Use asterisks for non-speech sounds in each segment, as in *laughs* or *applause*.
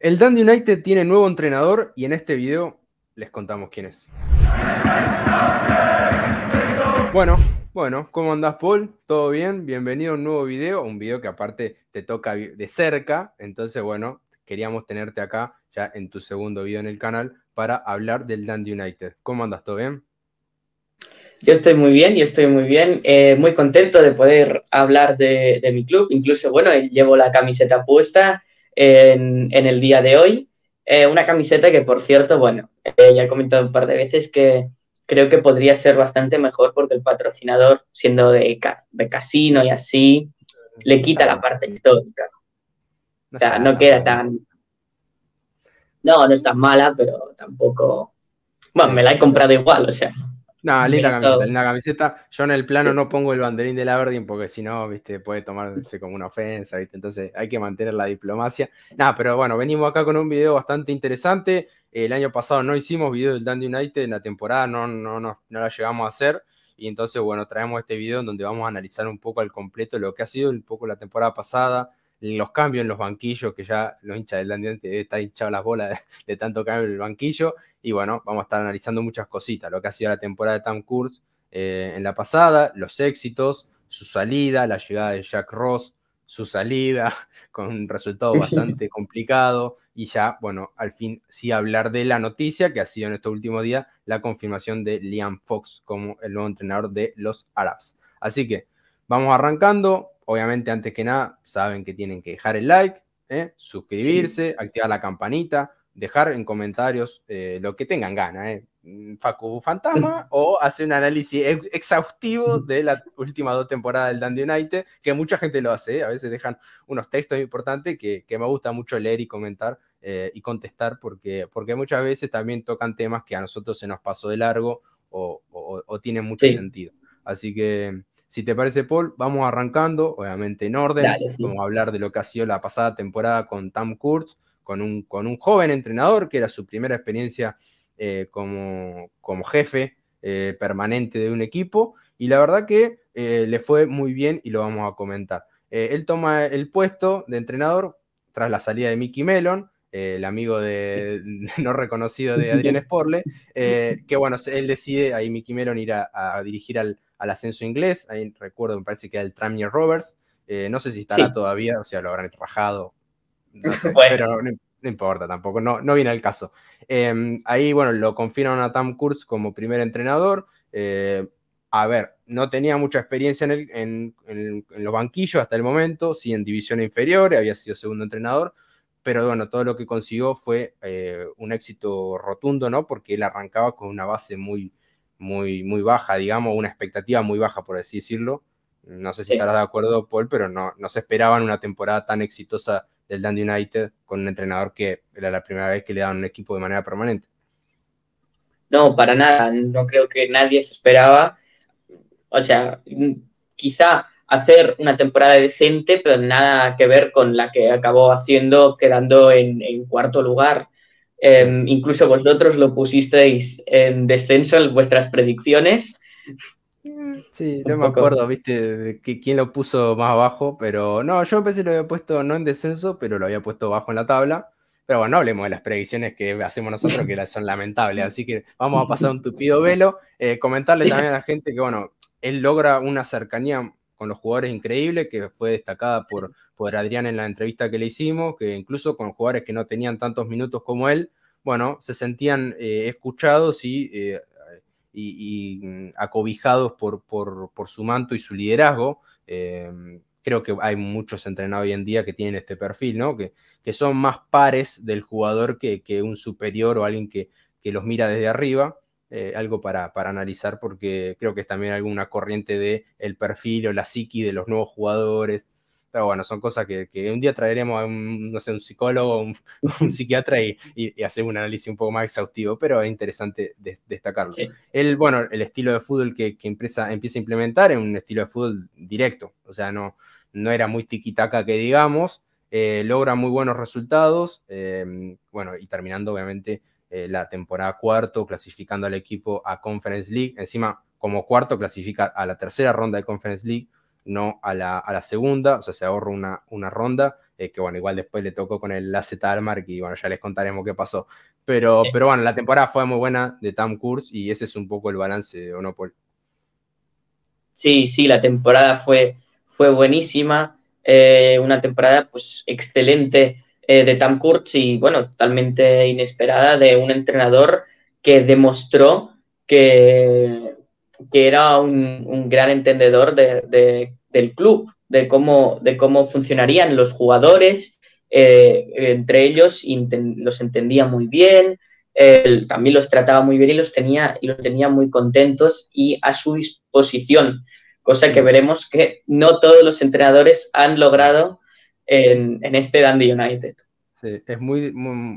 El Dundee United tiene nuevo entrenador y en este video les contamos quién es. Bueno, bueno, ¿cómo andás Paul? ¿Todo bien? Bienvenido a un nuevo video, un video que aparte te toca de cerca, entonces bueno, queríamos tenerte acá ya en tu segundo video en el canal para hablar del Dundee United. ¿Cómo andas? ¿Todo bien? Yo estoy muy bien, yo estoy muy bien, eh, muy contento de poder hablar de, de mi club, incluso bueno, llevo la camiseta puesta, en, el día de hoy. Eh, una camiseta que, por cierto, bueno, eh, ya he comentado un par de veces que creo que podría ser bastante mejor porque el patrocinador, siendo de, de casino y así, le quita la parte histórica. O sea, no queda tan... No, no es tan mala, pero tampoco... Bueno, me la he comprado igual, o sea. No, linda camiseta, camiseta. Yo en el plano no pongo el banderín de la verdad porque si no, viste, puede tomarse como una ofensa, viste. Entonces hay que mantener la diplomacia. Nada, pero bueno, venimos acá con un video bastante interesante. El año pasado no hicimos video del Dandy United en la temporada, no, no, no, no la llegamos a hacer. Y entonces, bueno, traemos este video en donde vamos a analizar un poco al completo lo que ha sido un poco la temporada pasada, los cambios en los banquillos, que ya los hinchas del Dandiante están hinchados las bolas de, tanto cambio en el banquillo. Y bueno, vamos a estar analizando muchas cositas, lo que ha sido la temporada de tan Kurz eh, en la pasada, los éxitos, su salida, la llegada de Jack Ross, su salida, *laughs* con un resultado bastante complicado. Y ya, bueno, al fin sí hablar de la noticia que ha sido en este último día la confirmación de Liam Fox como el nuevo entrenador de los Arabs. Así que vamos arrancando obviamente antes que nada saben que tienen que dejar el like, ¿eh? suscribirse, activar la campanita, dejar en comentarios eh, lo que tengan ganas, ¿eh? Facu Fantasma *laughs* o hacer un análisis exhaustivo de las últimas dos temporadas del Dandy United, que mucha gente lo hace, ¿eh? a veces dejan unos textos importantes que, me gusta mucho leer y comentar y contestar, porque, porque muchas veces también tocan temas que a nosotros se nos pasó de largo o, tienen mucho sentido. Así que si te parece, Paul, vamos arrancando, obviamente en orden. Vamos a hablar de lo que ha sido la pasada temporada con Tam Kurtz, con un, con un joven entrenador que era su primera experiencia eh, como, como jefe eh, permanente de un equipo. Y la verdad que eh, le fue muy bien y lo vamos a comentar. él toma el puesto de entrenador tras la salida de Mickey Mellon, el amigo de, *laughs* no reconocido de Adrián *laughs* Sporle, que bueno, él decide ahí Mickey Mellon ir a dirigir al, al ascenso inglés. Ahí recuerdo, me parece que era el Tramier Roberts. Eh, no sé si estará todavía, o sea, lo habrán trabajado, No pero no, importa tampoco, no, no viene al caso. Em, ahí, bueno, lo confirman a Tam Kurz como primer entrenador. Eh, a ver, no tenía mucha experiencia en, los banquillos hasta el momento, sí en división inferior, había sido segundo entrenador, pero bueno, todo lo que consiguió fue eh, un éxito rotundo, ¿no? Porque él arrancaba con una base muy, muy, muy baja, digamos, una expectativa muy baja, por así decirlo. No sé si estarás de acuerdo, Paul, pero no, no se esperaban una temporada tan exitosa del Dundee United con un entrenador que era la primera vez que le daban un equipo de manera permanente. No, para nada, no creo que nadie se esperaba. O sea, quizá hacer una temporada decente, pero nada que ver con la que acabó haciendo quedando en cuarto lugar. Em, incluso vosotros lo pusisteis en descenso en vuestras predicciones. Sí, no me acuerdo, viste, quién lo puso más abajo, pero no, yo pensé que lo había puesto no en descenso, pero lo había puesto bajo en la tabla. Pero bueno, no hablemos de las predicciones que hacemos nosotros, que son lamentables, así que vamos a pasar un tupido velo. Eh, comentarle también a la gente que, bueno, él logra una cercanía con los jugadores increíbles, que fue destacada por, Adrián en la entrevista que le hicimos, que incluso con jugadores que no tenían tantos minutos como él, bueno, se sentían eh, escuchados y, eh, y, mm, acobijados por, por, su manto y su liderazgo. Em, creo que hay muchos entrenados hoy en día que tienen este perfil, ¿no? Que, que son más pares del jugador que, que un superior o alguien que, que los mira desde arriba. Eh, algo para, para, analizar porque creo que es también alguna corriente de el perfil o la psiqui de los nuevos jugadores. Pero bueno, son cosas que, un día traeremos a un, no sé, un psicólogo, un, *laughs* un *laughs* psiquiatra y, y, un análisis un poco más exhaustivo, pero es interesante destacarlo. El, bueno, el estilo de fútbol que, que empresa, empieza a implementar es un estilo de fútbol directo, o sea, no, no era muy tiquitaca que digamos, eh, logra muy buenos resultados, eh, bueno, y terminando obviamente eh, la temporada cuarto, clasificando al equipo a Conference League. Encima, como cuarto, clasifica a la tercera ronda de Conference League, no a la, a la segunda, o sea, se ahorra una, una ronda, eh, que bueno, igual después le tocó con el AZ Talmark y bueno, ya les contaremos qué pasó. Pero, pero bueno, la temporada fue muy buena de Tam Kurz y ese es un poco el balance de Onopol. Sí, sí, la temporada fue, fue buenísima, eh, una temporada pues excelente eh, de Tam Kurtz y, bueno, totalmente inesperada de un entrenador que demostró que, que era un, gran entendedor del club, de cómo, de cómo funcionarían los jugadores, eh, entre ellos los entendía muy bien, él también los trataba muy bien y los tenía y los tenía muy contentos y a su disposición cosa que veremos que no todos los entrenadores han logrado en, este Dundee United. Sí, es muy,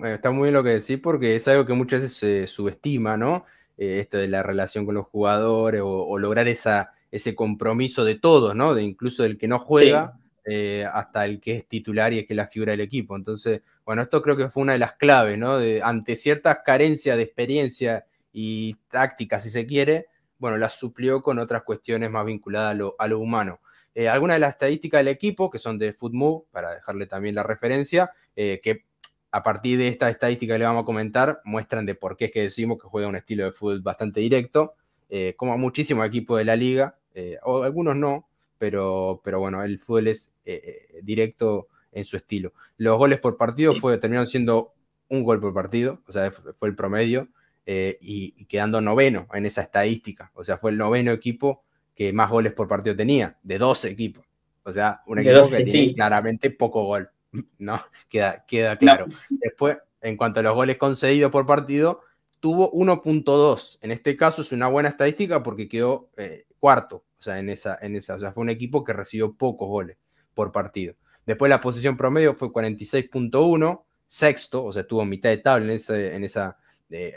está muy bien lo que decís porque es algo que muchas veces se subestima, ¿no? Eh, esto de la relación con los jugadores o, lograr esa, ese compromiso de todos, ¿no? De incluso del que no juega eh, hasta el que es titular y es que la figura del equipo. Entonces, bueno, esto creo que fue una de las claves, ¿no? De, ante ciertas carencias de experiencia y táctica, si se quiere, bueno, las suplió con otras cuestiones más vinculadas a lo humano. Eh, algunas de las estadísticas del equipo, que son de FootMove, para dejarle también la referencia, eh, que a partir de esta estadística que le vamos a comentar, muestran de por qué es que decimos que juega un estilo de fútbol bastante directo, eh, como muchísimos equipos de la liga, eh, o algunos no, pero, pero bueno, el fútbol es directo en su estilo. Los goles por partido terminaron siendo un gol por partido, o sea, fue el promedio, y, y quedando noveno en esa estadística, o sea, fue el noveno equipo que más goles por partido tenía, de 12 equipos. O sea, un equipo que claramente poco gol, *laughs* ¿no? Queda, queda claro. Después, en cuanto a los goles concedidos por partido, tuvo 1.2. En este caso es una buena estadística porque quedó eh, cuarto, o sea, en esa, en esa, o sea, fue un equipo que recibió pocos goles por partido. Después la posición promedio fue 46.1, sexto, o sea, estuvo mitad de tabla en, esa en esa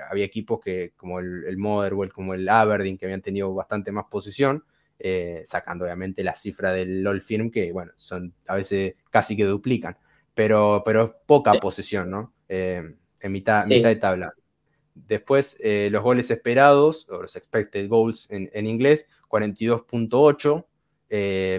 había equipos que, como el, Motherwell, como el Aberdeen, que habían tenido bastante más posición, eh, sacando obviamente la cifra del LOL Firm, que bueno, son a veces casi que duplican, pero, pero poca posición ¿no? Eh, en mitad, mitad de tabla. Después, eh, los goles esperados, o los expected goals en, inglés, 42.8,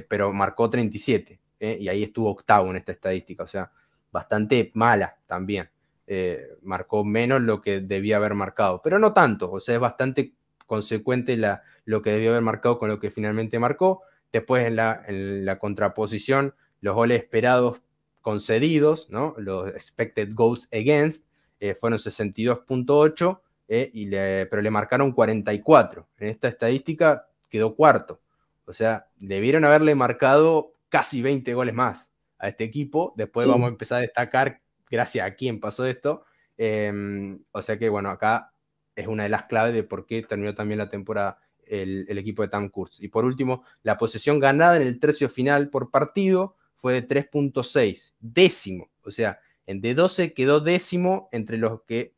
pero marcó 37, y ahí estuvo octavo en esta estadística, o sea, bastante mala también. Eh, marcó menos lo que debía haber marcado, pero no tanto, o sea, es bastante consecuente la, lo que debió haber marcado con lo que finalmente marcó. Después en la, contraposición, los goles esperados concedidos, ¿no? los expected goals against, eh, fueron 62.8, y eh, pero le marcaron 44. En esta estadística quedó cuarto. O sea, debieron haberle marcado casi 20 goles más a este equipo. Después vamos a empezar a destacar gracias a quién pasó esto. Em, o sea que, bueno, acá es una de las claves de por qué terminó también la temporada el, equipo de Tam Y por último, la posesión ganada en el tercio final por partido fue de 3.6, décimo. O sea, en de 12 quedó décimo entre los que,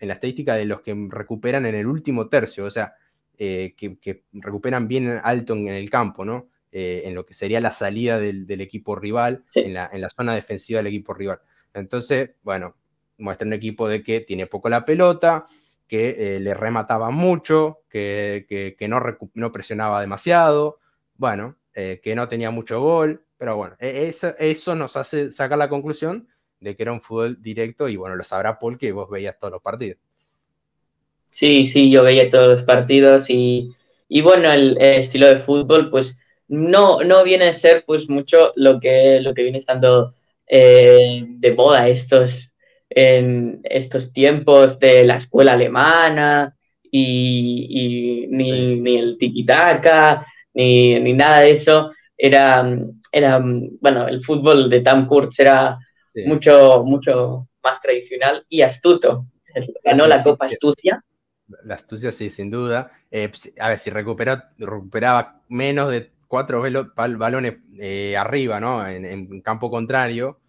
en la estadística de los que recuperan en el último tercio, o sea, eh, que, recuperan bien alto en, el campo, ¿no? Eh, en lo que sería la salida del, equipo rival, la, en la zona defensiva del equipo rival. Entonces, bueno, muestra un equipo de que tiene poco la pelota, que eh, le remataba mucho, que, que, no, presionaba demasiado, bueno, eh, que no tenía mucho gol, pero bueno, e-, eso, nos hace sacar la conclusión de que era un fútbol directo y bueno, lo sabrá Paul que vos veías todos los partidos. Sí, sí, yo veía todos los partidos y, bueno, el, estilo de fútbol pues no, no viene a ser pues mucho lo que, lo que viene estando eh, de moda estos, en estos tiempos de la escuela alemana y, ni, el tiki ni, nada de eso. Era, era, bueno, el fútbol de Tam Kurz era mucho, mucho más tradicional y astuto. Ganó la Copa Astucia. La astucia, sí, sin duda. Eh, pues, a ver, si recuperó recuperaba menos de cuatro balones eh, arriba, ¿no? En, campo contrario.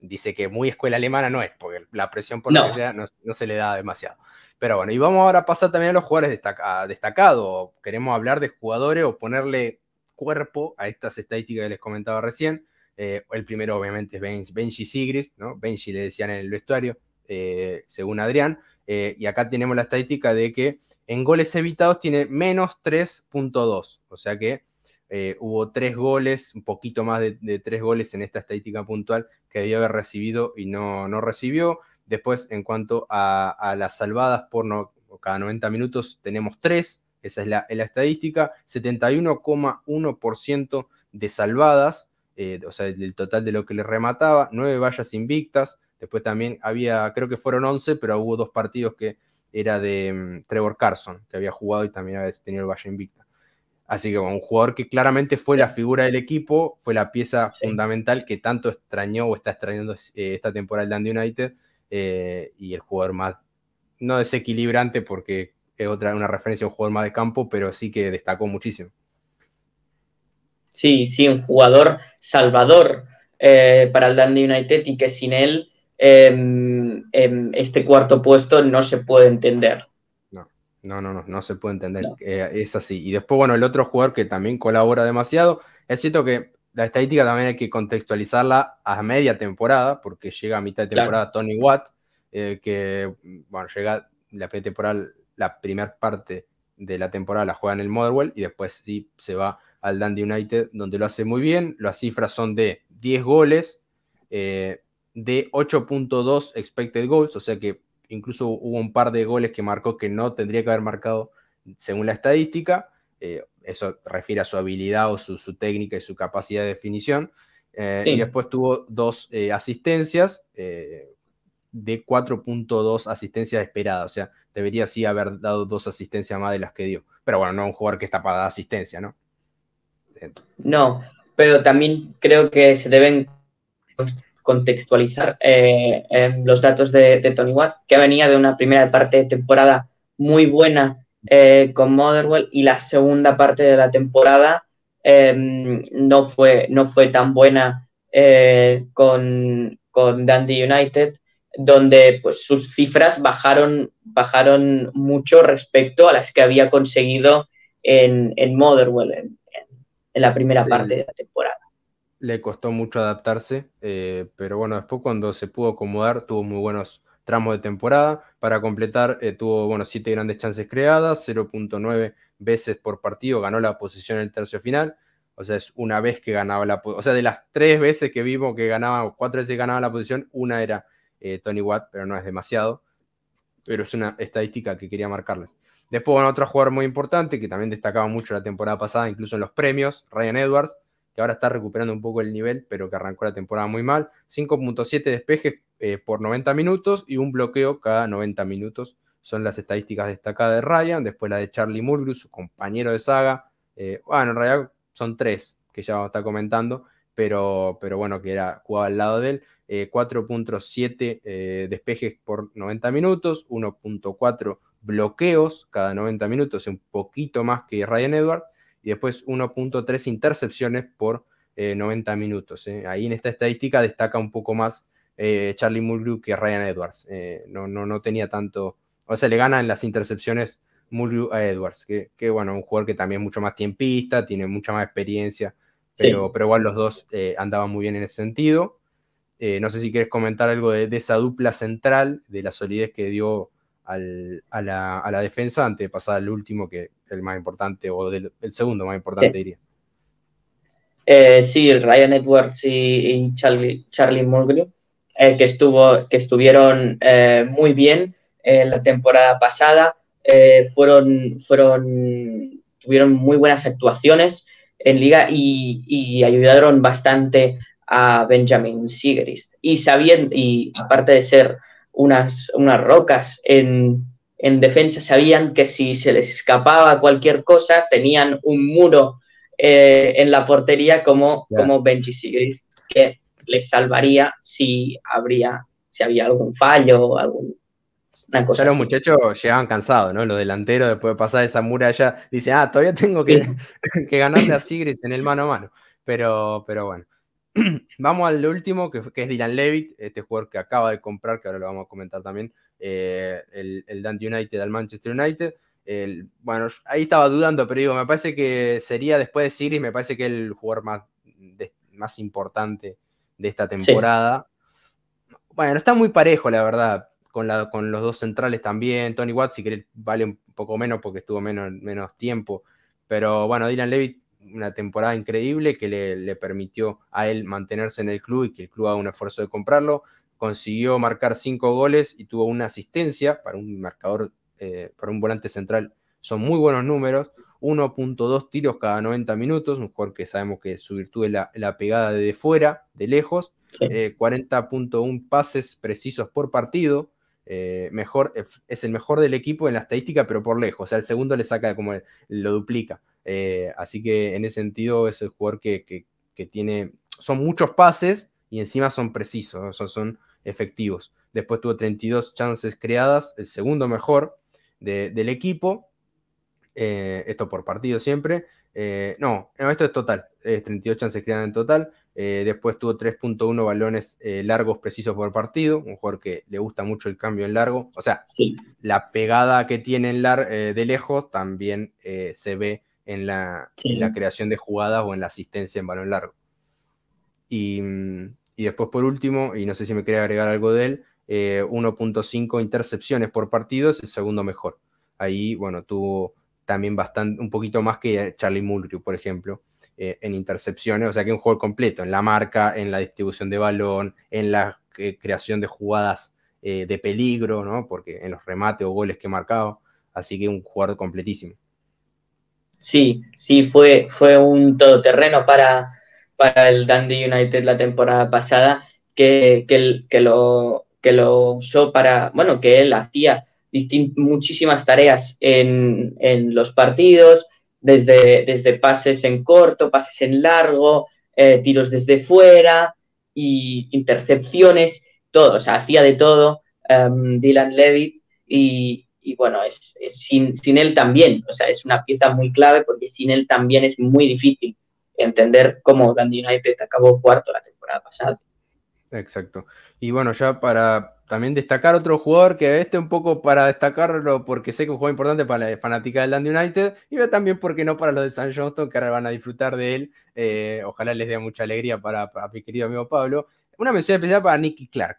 Dice que muy escuela alemana no es, porque la presión por la lo que sea no, se le da demasiado. Pero bueno, y vamos ahora a pasar también a los jugadores destacados. Queremos hablar de jugadores o ponerle cuerpo a estas estadísticas que les comentaba recién. Eh, el primero, obviamente, es Benji, Benji Sigris, ¿no? Benji le decían en el vestuario, eh, según Adrián. y acá tenemos la estadística de que en goles evitados tiene menos 3.2. O sea que eh, hubo tres goles, un poquito más de, tres goles en esta estadística puntual que debía haber recibido y no, no recibió. Después, en cuanto a, las salvadas por cada 90 minutos, tenemos tres, esa es la, estadística, 71,1% de salvadas, eh, o sea, el total de lo que le remataba, nueve vallas invictas, después también había, creo que fueron 11, pero hubo dos partidos que era de mm, Trevor Carson, que había jugado y también había tenido el Valle Invicta. Así que un jugador que claramente fue la figura del equipo, fue la pieza fundamental que tanto extrañó o está extrañando eh, esta temporada el Dundee United eh, y el jugador más, no desequilibrante porque es otra una referencia a un jugador más de campo, pero sí que destacó muchísimo. Sí, sí, un jugador salvador eh, para el Dundee United y que sin él em, em, este cuarto puesto no se puede entender. No, no, no, no se puede entender. Eh, es así. Y después, bueno, el otro jugador que también colabora demasiado. Es cierto que la estadística también hay que contextualizarla a media temporada, porque llega a mitad de temporada Tony Watt, eh, que, bueno, llega la pretemporada, la primera parte de la temporada la juega en el Motherwell y después sí se va al Dundee United, donde lo hace muy bien. Las cifras son de 10 goles, eh, de 8.2 expected goals, o sea que incluso hubo un par de goles que marcó que no tendría que haber marcado según la estadística. Eh, eso refiere a su habilidad o su, técnica y su capacidad de definición. Eh, y después tuvo dos eh, asistencias de 4.2 asistencias esperadas. O sea, debería sí haber dado dos asistencias más de las que dio. Pero bueno, no un jugador que está para dar asistencia, ¿no? No, pero también creo que se deben contextualizar eh, los datos de, Tony Watt, que venía de una primera parte de temporada muy buena eh, con Motherwell y la segunda parte de la temporada em, no, fue, no fue tan buena eh, con, con Dundee United donde pues, sus cifras bajaron, bajaron mucho respecto a las que había conseguido en, Motherwell en, la primera parte de la temporada le costó mucho adaptarse, eh, pero bueno, después cuando se pudo acomodar tuvo muy buenos tramos de temporada. Para completar, eh, tuvo, bueno, siete grandes chances creadas, 0.9 veces por partido, ganó la posición en el tercio final. O sea, es una vez que ganaba la posición. O sea, de las tres veces que vimos que ganaba, o cuatro veces que ganaba la posición, una era eh, Tony Watt, pero no es demasiado. Pero es una estadística que quería marcarles. Después, bueno, otro jugador muy importante que también destacaba mucho la temporada pasada, incluso en los premios, Ryan Edwards, que ahora está recuperando un poco el nivel, pero que arrancó la temporada muy mal. 5.7 despejes eh, por 90 minutos y un bloqueo cada 90 minutos. Son las estadísticas destacadas de Ryan. Después la de Charlie Mulgrew, su compañero de saga. Eh, bueno, en realidad son tres que ya está comentando, pero, pero bueno, que era, jugado al lado de él. 4.7 eh, despejes por 90 minutos, 1.4 bloqueos cada 90 minutos, un poquito más que Ryan Edwards y después 1.3 intercepciones por 90 eh, minutos. ¿eh? Ahí en esta estadística destaca un poco más eh, Charlie Mulgrew que Ryan Edwards. no, no, no tenía tanto, o sea, le gana en las intercepciones Mulgrew a Edwards, que, que bueno, un jugador que también es mucho más tiempista, tiene mucha más experiencia, pero, pero igual los dos andaban muy bien en ese sentido. no sé si quieres comentar algo de, esa dupla central, de la solidez que dio a, la, a, la, defensa antes de pasar al último, que, el más importante o del, el segundo más importante, diría. Eh, sí, el Ryan Edwards y, Charlie, Charlie Mulgrew, eh, que, estuvo, que estuvieron eh, muy bien la temporada pasada, fueron, fueron, tuvieron muy buenas actuaciones en liga y, ayudaron bastante a Benjamin Sigrist. Y sabían y aparte de ser unas, unas rocas en, en defensa sabían que si se les escapaba cualquier cosa, tenían un muro eh, en la portería como, Benji Sigrist, que les salvaría si, habría, si había algún fallo o algún, Cosa los muchachos llegaban cansados, ¿no? Los delanteros, después de pasar esa muralla, dicen, ah, todavía tengo que, *laughs* ganarle a Sigrid en el mano a mano. Pero, pero bueno. *clears throat* Vamos al último, que, es Dylan Levitt, este jugador que acaba de comprar, que ahora lo vamos a comentar también, eh, el, el Dante United al Manchester United. bueno, ahí estaba dudando, pero digo, me parece que sería después de Siris, me parece que el jugador más, más importante de esta temporada. Bueno, está muy parejo, la verdad, con, la, con los dos centrales también. Tony Watts, si querés, vale un poco menos porque estuvo menos, menos tiempo. Pero bueno, Dylan Levitt una temporada increíble que le, permitió a él mantenerse en el club y que el club haga un esfuerzo de comprarlo. Consiguió marcar cinco goles y tuvo una asistencia para un marcador, eh, para un volante central. Son muy buenos números. 1.2 tiros cada 90 minutos, un que sabemos que su virtud es la, pegada de fuera, de lejos. 40.1 eh, pases precisos por partido. Eh, mejor, es el mejor del equipo en la estadística, pero por lejos. O sea, el segundo le saca como lo duplica. Eh, así que en ese sentido es el jugador que, tiene, son muchos pases y encima son precisos, son efectivos. Después tuvo 32 chances creadas, el segundo mejor del equipo. Eh, esto por partido siempre. Eh, no, esto es total, es 32 chances creadas en total. después tuvo 3.1 balones largos precisos por partido, un jugador que le gusta mucho el cambio en largo. O sea, la pegada que tiene en de lejos también se ve en la, creación de jugadas o en la asistencia en balón largo. Mm, y, después, por último, y no sé si me quería agregar algo de él, 1.5 eh, intercepciones por partido es el segundo mejor. Ahí, bueno, tuvo también bastante, un poquito más que Charlie Mulgrew, por ejemplo, eh, en intercepciones. O sea que un jugador completo, en la marca, en la distribución de balón, en la eh, creación de jugadas de peligro, ¿no? Porque en los remates o goles que marcado, Así que un jugador completísimo sí, sí, fue, fue un todoterreno para, el Dundee United la temporada pasada, que, lo, lo usó para, bueno, que él hacía muchísimas tareas en, en los partidos, desde, desde, pases en corto, pases en largo, eh, tiros desde fuera y intercepciones, todo, o sea, hacía de todo em, Dylan Levitt y, y bueno, es, sin, él también, o sea, es una pieza muy clave porque sin él también es muy difícil entender cómo Dundee United acabó cuarto la temporada pasada. Exacto. Y bueno, ya para también destacar otro jugador que este un poco para destacarlo porque sé que es un juego importante para la fanática del Dundee United y también porque no para los de San Johnston que ahora van a disfrutar de él. Eh, ojalá les dé mucha alegría para, para mi querido amigo Pablo. Una mención especial para Nicky Clark.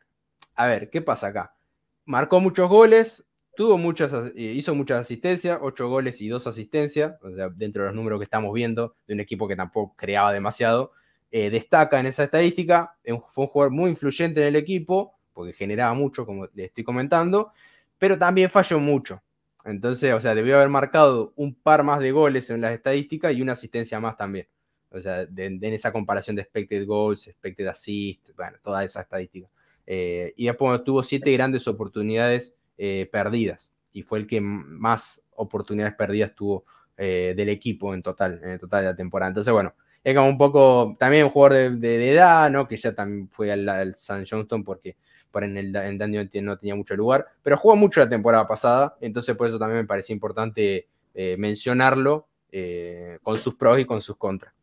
A ver, ¿qué pasa acá? Marcó muchos goles, muchas, eh, hizo muchas asistencias, ocho goles y dos asistencias, dentro de los números que estamos viendo, de un equipo que tampoco creaba demasiado. Eh, destaca en esa estadística, fue un jugador muy influyente en el equipo, porque generaba mucho, como le estoy comentando, pero también falló mucho. Entonces, o sea, debió haber marcado un par más de goles en las estadísticas y una asistencia más también. O sea, en esa comparación de expected goals, expected assist, bueno, toda esa estadística. Eh, y después tuvo siete grandes oportunidades eh, perdidas y fue el que más oportunidades perdidas tuvo eh, del equipo en total, en total de la temporada. Entonces, bueno, es como un poco también un jugador de, edad, ¿no? Que ya también fue al, San Johnston porque por en el en Daniel no tenía mucho lugar, pero jugó mucho la temporada pasada, entonces por eso también me parecía importante eh, mencionarlo con sus pros y con sus contras.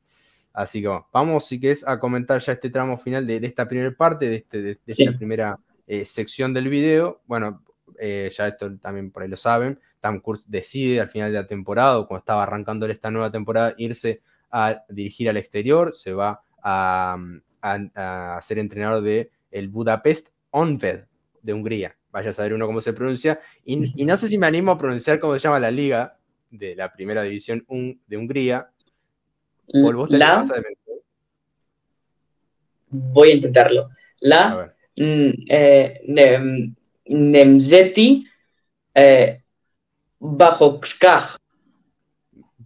Así que vamos, si querés, a comentar ya este tramo final de, esta primera parte, de, este, de, esta primera sección del video. Bueno, eh, ya esto también por ahí lo saben, Tam Kurz decide al final de la temporada, o cuando estaba arrancando esta nueva temporada, irse a dirigir al exterior, se va mm, a, a, ser entrenador de el Budapest Onved de Hungría, vaya a saber uno cómo se pronuncia, y, no sé si me animo a pronunciar cómo se llama la liga de la primera división de Hungría. vos la... Voy a intentarlo. La... Mm, eh, mm, Nemzeti eh, bajo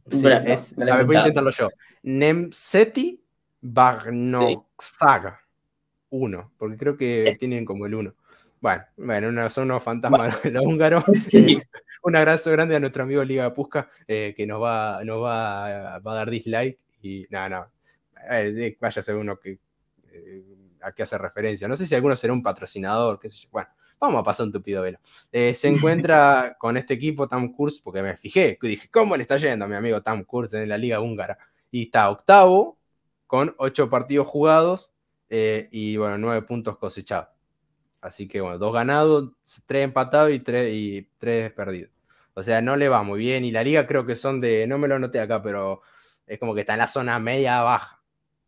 voy a intentarlo yo. Nemzeti uno, porque creo que tienen como el uno Bueno, bueno, son unos fantasmas *laughs* los húngaros. *laughs* Eh, un abrazo grande a nuestro amigo Liga Puska eh, que nos va, a dar dislike. Y nada, vaya a ser uno que, a que hace referencia. No sé si alguno será un patrocinador, qué sé yo. Bueno, Vamos a pasar un tupido velo. Eh, se *laughs* encuentra con este equipo, Tam Kurz, porque me fijé, dije, ¿cómo le está yendo a mi amigo Tam Kurz en la Liga Húngara? Y está octavo, con ocho partidos jugados eh, y, bueno, nueve puntos cosechados. Así que, bueno, dos ganados, tres empatados y tres, y tres perdidos. O sea, no le va muy bien. Y la liga creo que son de, no me lo noté acá, pero es como que está en la zona media baja.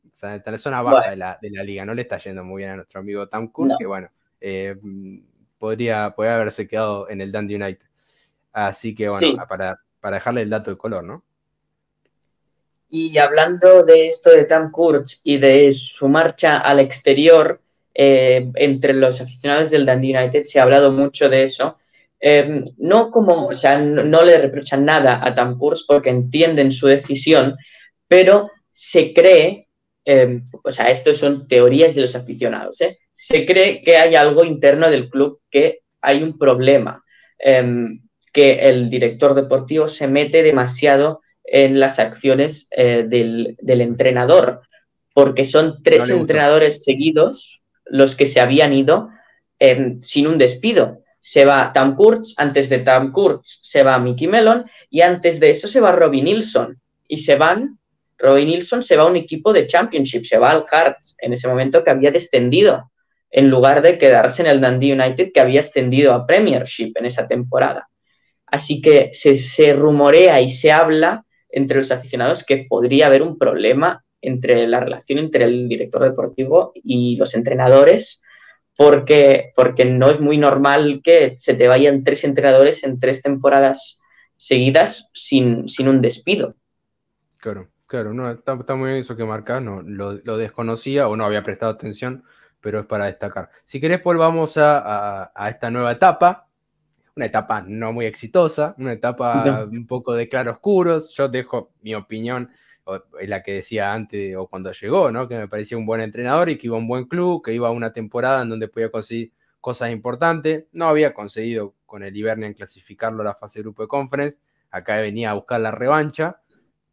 O sea, está en la zona baja de, la, liga. No le está yendo muy bien a nuestro amigo Tam Kurz, que bueno, eh, podría, haberse quedado en el Dundee United. Así que bueno, para, dejarle el dato de color, ¿no? Y hablando de esto de Tam Kurz y de su marcha al exterior, eh, entre los aficionados del Dundee United se ha hablado mucho de eso. Eh, no como, o sea, no, le reprochan nada a Tam Kurz porque entienden su decisión, pero se cree, eh, o sea, esto son teorías de los aficionados, ¿eh? se cree que hay algo interno del club, que hay un problema, em, que el director deportivo se mete demasiado en las acciones eh, del, entrenador, porque son tres entrenadores seguidos los que se habían ido em, sin un despido. Se va Tam Kurtz, antes de Tam Kurtz se va Mickey Mellon y antes de eso se va Robin Nilsson y se van Robin Nilsson se va a un equipo de Championship, se va al Hearts en ese momento que había descendido en lugar de quedarse en el Dundee United que había ascendido a Premiership en esa temporada. Así que se, rumorea y se habla entre los aficionados que podría haber un problema entre la relación entre el director deportivo y los entrenadores, porque, porque no es muy normal que se te vayan tres entrenadores en tres temporadas seguidas sin, un despido. Claro, claro, no, está, muy bien eso que marca, no, lo, lo, desconocía o no había prestado atención, pero es para destacar. Si querés, volvamos pues, a, esta nueva etapa, una etapa no muy exitosa, una etapa un poco de claroscuros. Yo dejo mi opinión, es la que decía antes o cuando llegó, ¿no? que me parecía un buen entrenador y que iba a un buen club, que iba a una temporada en donde podía conseguir cosas importantes. No había conseguido con el Ibernian clasificarlo a la fase grupo de conference. Acá venía a buscar la revancha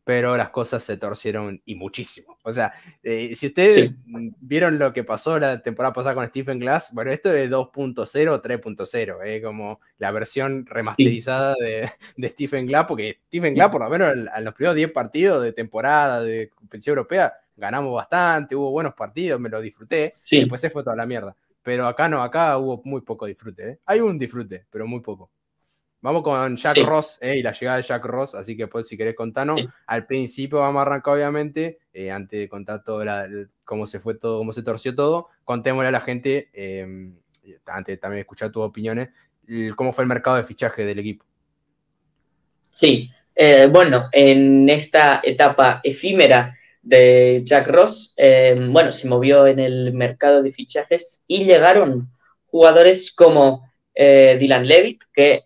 pero las cosas se torcieron y muchísimo. O sea, eh, si ustedes vieron lo que pasó la temporada pasada con Stephen Glass, bueno, esto es 2.0, 3.0, es como la versión remasterizada de, Stephen Glass, porque Stephen Glass, por lo menos en, los primeros 10 partidos de temporada de competición europea, ganamos bastante, hubo buenos partidos, me lo disfruté, sí. y después se fue toda la mierda. Pero acá no, acá hubo muy poco disfrute. Eh. Hay un disfrute, pero muy poco. Vamos con Jack Ross eh, y la llegada de Jack Ross, así que pues si querés contarnos, al principio vamos a arrancar obviamente, eh, antes de contar cómo se fue todo, cómo se torció todo, contémosle a la gente, eh, antes de también escuchar tus opiniones, cómo fue el mercado de fichajes del equipo. Sí, eh, bueno, en esta etapa efímera de Jack Ross, em, bueno, se movió en el mercado de fichajes y llegaron jugadores como Dylan Levitt, que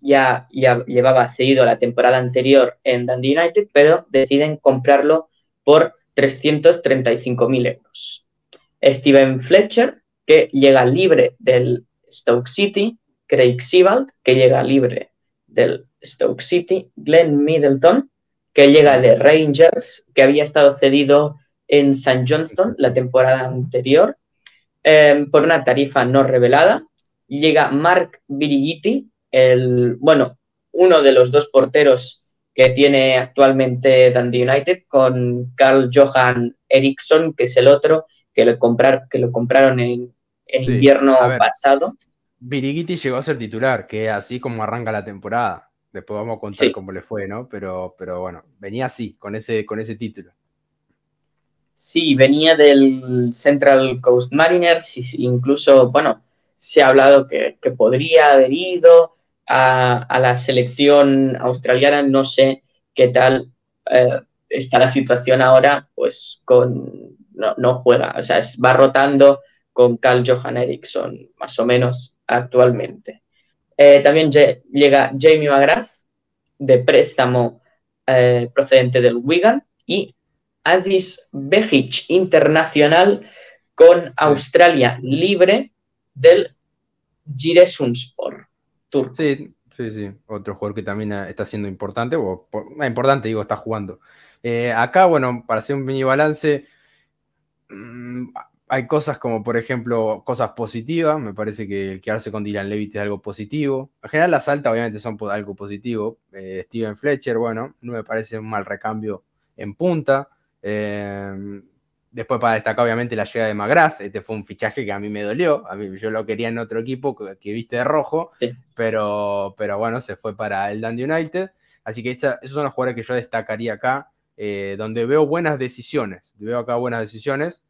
ya, ya llevaba cedido la temporada anterior en Dundee United, pero deciden comprarlo por 335.000 euros. Steven Fletcher, que llega libre del Stoke City, Craig Sebald, que llega libre del Stoke City, Glenn Middleton, que llega de Rangers, que había estado cedido en St. Johnston la temporada anterior, eh, por una tarifa no revelada. Llega Mark Virigiti, el, bueno, uno de los dos porteros que tiene actualmente Dundee United con Carl Johan Eriksson, que es el otro, que lo, comprar, que lo compraron en, invierno pasado. Virigiti llegó a ser titular, que así como arranca la temporada. Después vamos a contar cómo le fue, ¿no? Pero, pero bueno, venía así, con ese, con ese título. Sí, venía del Central Coast Mariners, incluso, bueno, se ha hablado que, que podría haber ido, a, la selección australiana. No sé qué tal eh, está la situación ahora, pues con no, juega, o sea, es, va rotando con Carl Johan Eriksson, más o menos actualmente. Eh, también llega Jamie McGrath, de préstamo eh, procedente del Wigan, y Aziz Bejic, internacional con Australia, libre del Giresunspor. Sí, sí, sí. Otro jugador que también está siendo importante, o ah, importante digo, está jugando. Eh, acá, bueno, para hacer un mini balance, mm, hay cosas como, por ejemplo, cosas positivas. Me parece que el quedarse con Dylan Levitt es algo positivo. En general, las altas obviamente son algo positivo. Eh, Steven Fletcher, bueno, no me parece un mal recambio en punta. Eh, Después para destacar obviamente la llegada de Magrath este fue un fichaje que a mí me dolió, a mí, yo lo quería en otro equipo que, viste de rojo, pero, pero bueno, se fue para el Dundee United, así que esos son los jugadores que yo destacaría acá, eh, donde veo buenas decisiones, veo acá buenas decisiones,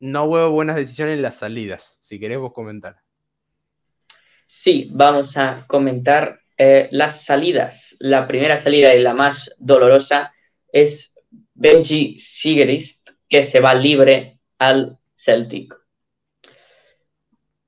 no veo buenas decisiones en las salidas, si querés vos comentar. Sí, vamos a comentar eh, las salidas. La primera salida y la más dolorosa es Benji Sigrist, que se va libre al Celtic.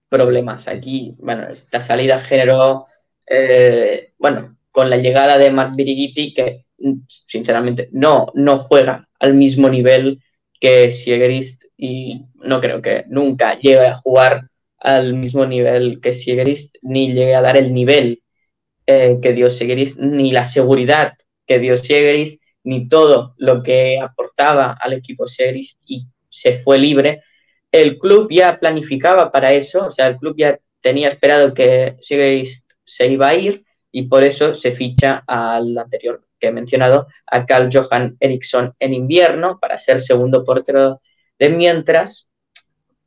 Problemas aquí. Bueno, esta salida generó, eh, bueno, con la llegada de Matt Birigiti, que mm, sinceramente no, no juega al mismo nivel que Siegrist y no creo que nunca llegue a jugar al mismo nivel que Siegrist, ni llegue a dar el nivel eh, que dio Siegrist, ni la seguridad que dio Siegrist, ni todo lo que aportaba al equipo Series y se fue libre, el club ya planificaba para eso, o sea, el club ya tenía esperado que Series se iba a ir y por eso se ficha al anterior que he mencionado, a Carl Johan Eriksson en invierno para ser segundo portero de mientras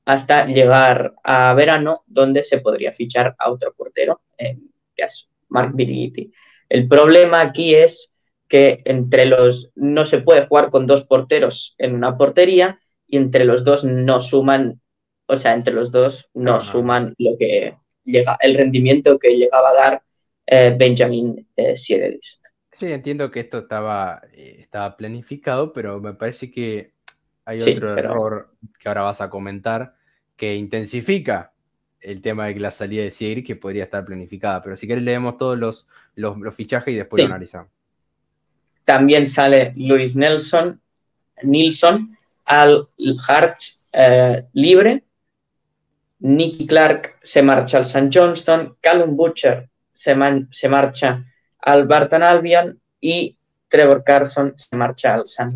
hasta llegar a verano donde se podría fichar a otro portero, en caso, Mark Birgitti. El problema aquí es que entre los no se puede jugar con dos porteros en una portería y entre los dos no suman, o sea, entre los dos no, suman lo que llega, el rendimiento que llegaba a dar eh, Benjamin eh, Sí, entiendo que esto estaba, eh, estaba planificado, pero me parece que hay otro error que ahora vas a comentar que intensifica el tema de que la salida de Siegelist que podría estar planificada. Pero si querés leemos todos los, los, fichajes y después lo analizamos también sale Luis Nelson, Nilsson, Al Hearts eh, libre, Nicky Clark se marcha al St. Johnston, Callum Butcher se, marcha al Barton Albion y Trevor Carson se marcha al San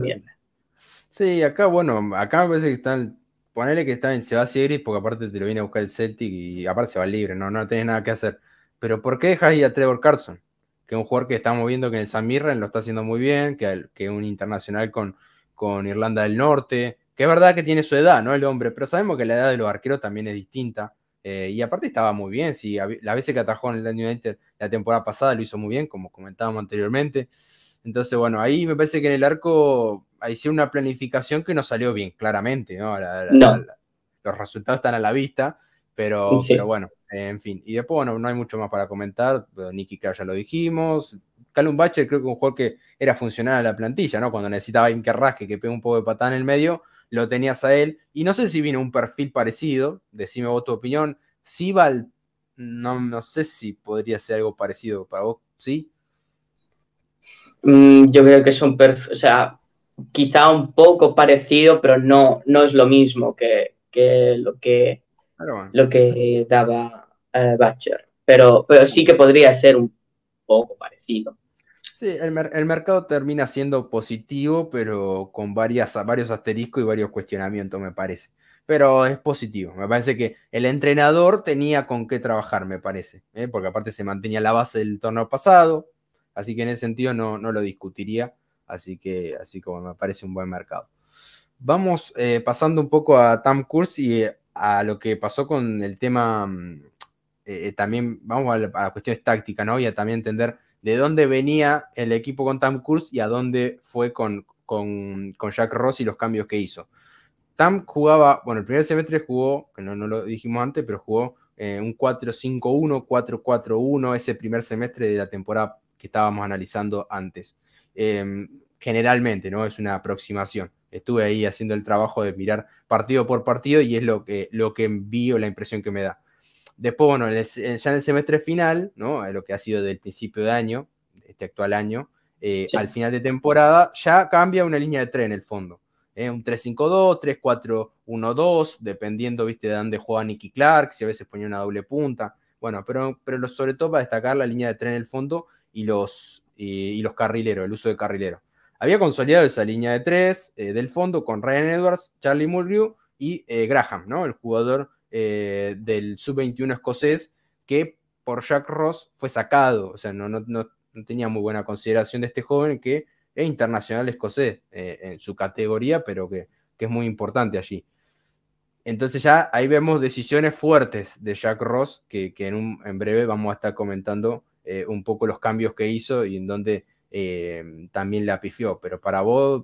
Sí, acá, bueno, acá me parece que están. Ponele que están, se va a porque aparte te lo viene a buscar el Celtic y aparte se va libre, no, no tenés nada que hacer. Pero ¿por qué dejas ir a Trevor Carson? que un jugador que estamos viendo que en el San Mirren lo está haciendo muy bien, que, que un internacional con, con Irlanda del Norte, que es verdad que tiene su edad, ¿no? El hombre, pero sabemos que la edad de los arqueros también es distinta. Eh, y aparte estaba muy bien, sí, las veces que atajó en el United la temporada pasada lo hizo muy bien, como comentábamos anteriormente. Entonces, bueno, ahí me parece que en el arco hicieron una planificación que no salió bien, claramente, ¿no? los resultados están a la vista. Pero, bueno, en fin. Y después, bueno, no hay mucho más para comentar. Nicky que ya lo dijimos. Calum Batcher creo que un jugador que era funcional a la plantilla, ¿no? Cuando necesitaba alguien que rasque, que pegue un poco de patada en el medio, lo tenías a él. Y no sé si viene un perfil parecido, decime vos tu opinión. Sibal, no, no sé si podría ser algo parecido para vos, ¿sí? Mm, yo creo que son, o sea, quizá un poco parecido, pero no, no es lo mismo que lo que lo que daba eh, Bacher. Pero, pero sí que podría ser un poco parecido. Sí, el, mercado termina siendo positivo, pero con varias, varios asteriscos y varios cuestionamientos, me parece. Pero es positivo. Me parece que el entrenador tenía con qué trabajar, me parece. ¿eh? Porque aparte se mantenía la base del torneo pasado. Así que en ese sentido no, no lo discutiría. Así que, así como me parece un buen mercado. Vamos eh, pasando un poco a Tam Kurz y a lo que pasó con el tema, mm, eh, eh, también vamos a, la, cuestiones tácticas, ¿no? Y a también entender de dónde venía el equipo con Tam Kurz y a dónde fue con, con, Jack Ross y los cambios que hizo. Tam jugaba, bueno, el primer semestre jugó, que no, lo dijimos antes, pero jugó eh, un 4-5-1, 4-4-1, ese primer semestre de la temporada que estábamos analizando antes. Em, generalmente, ¿no? Es una aproximación estuve ahí haciendo el trabajo de mirar partido por partido y es lo que, lo que envío, la impresión que me da. Después, bueno, ya en el semestre final, ¿no? lo que ha sido del principio de año, este actual año, eh, al final de temporada, ya cambia una línea de tren en el fondo. ¿eh? Un 3-5-2, 3-4-1-2, dependiendo, viste, de dónde juega Nicky Clark, si a veces ponía una doble punta. Bueno, pero, pero sobre todo para destacar la línea de tren en el fondo y los, y los carrileros, el uso de carrileros. Había consolidado esa línea de tres eh, del fondo con Ryan Edwards, Charlie Mulgrew y eh, Graham, ¿no? El jugador eh, del sub-21 escocés que por Jack Ross fue sacado, o sea, no, tenía muy buena consideración de este joven que es internacional escocés en su categoría, pero que, es muy importante allí. Entonces ya ahí vemos decisiones fuertes de Jack Ross, que, en, breve vamos a estar comentando un poco los cambios que hizo y en dónde eh, también la pifió. Pero para vos,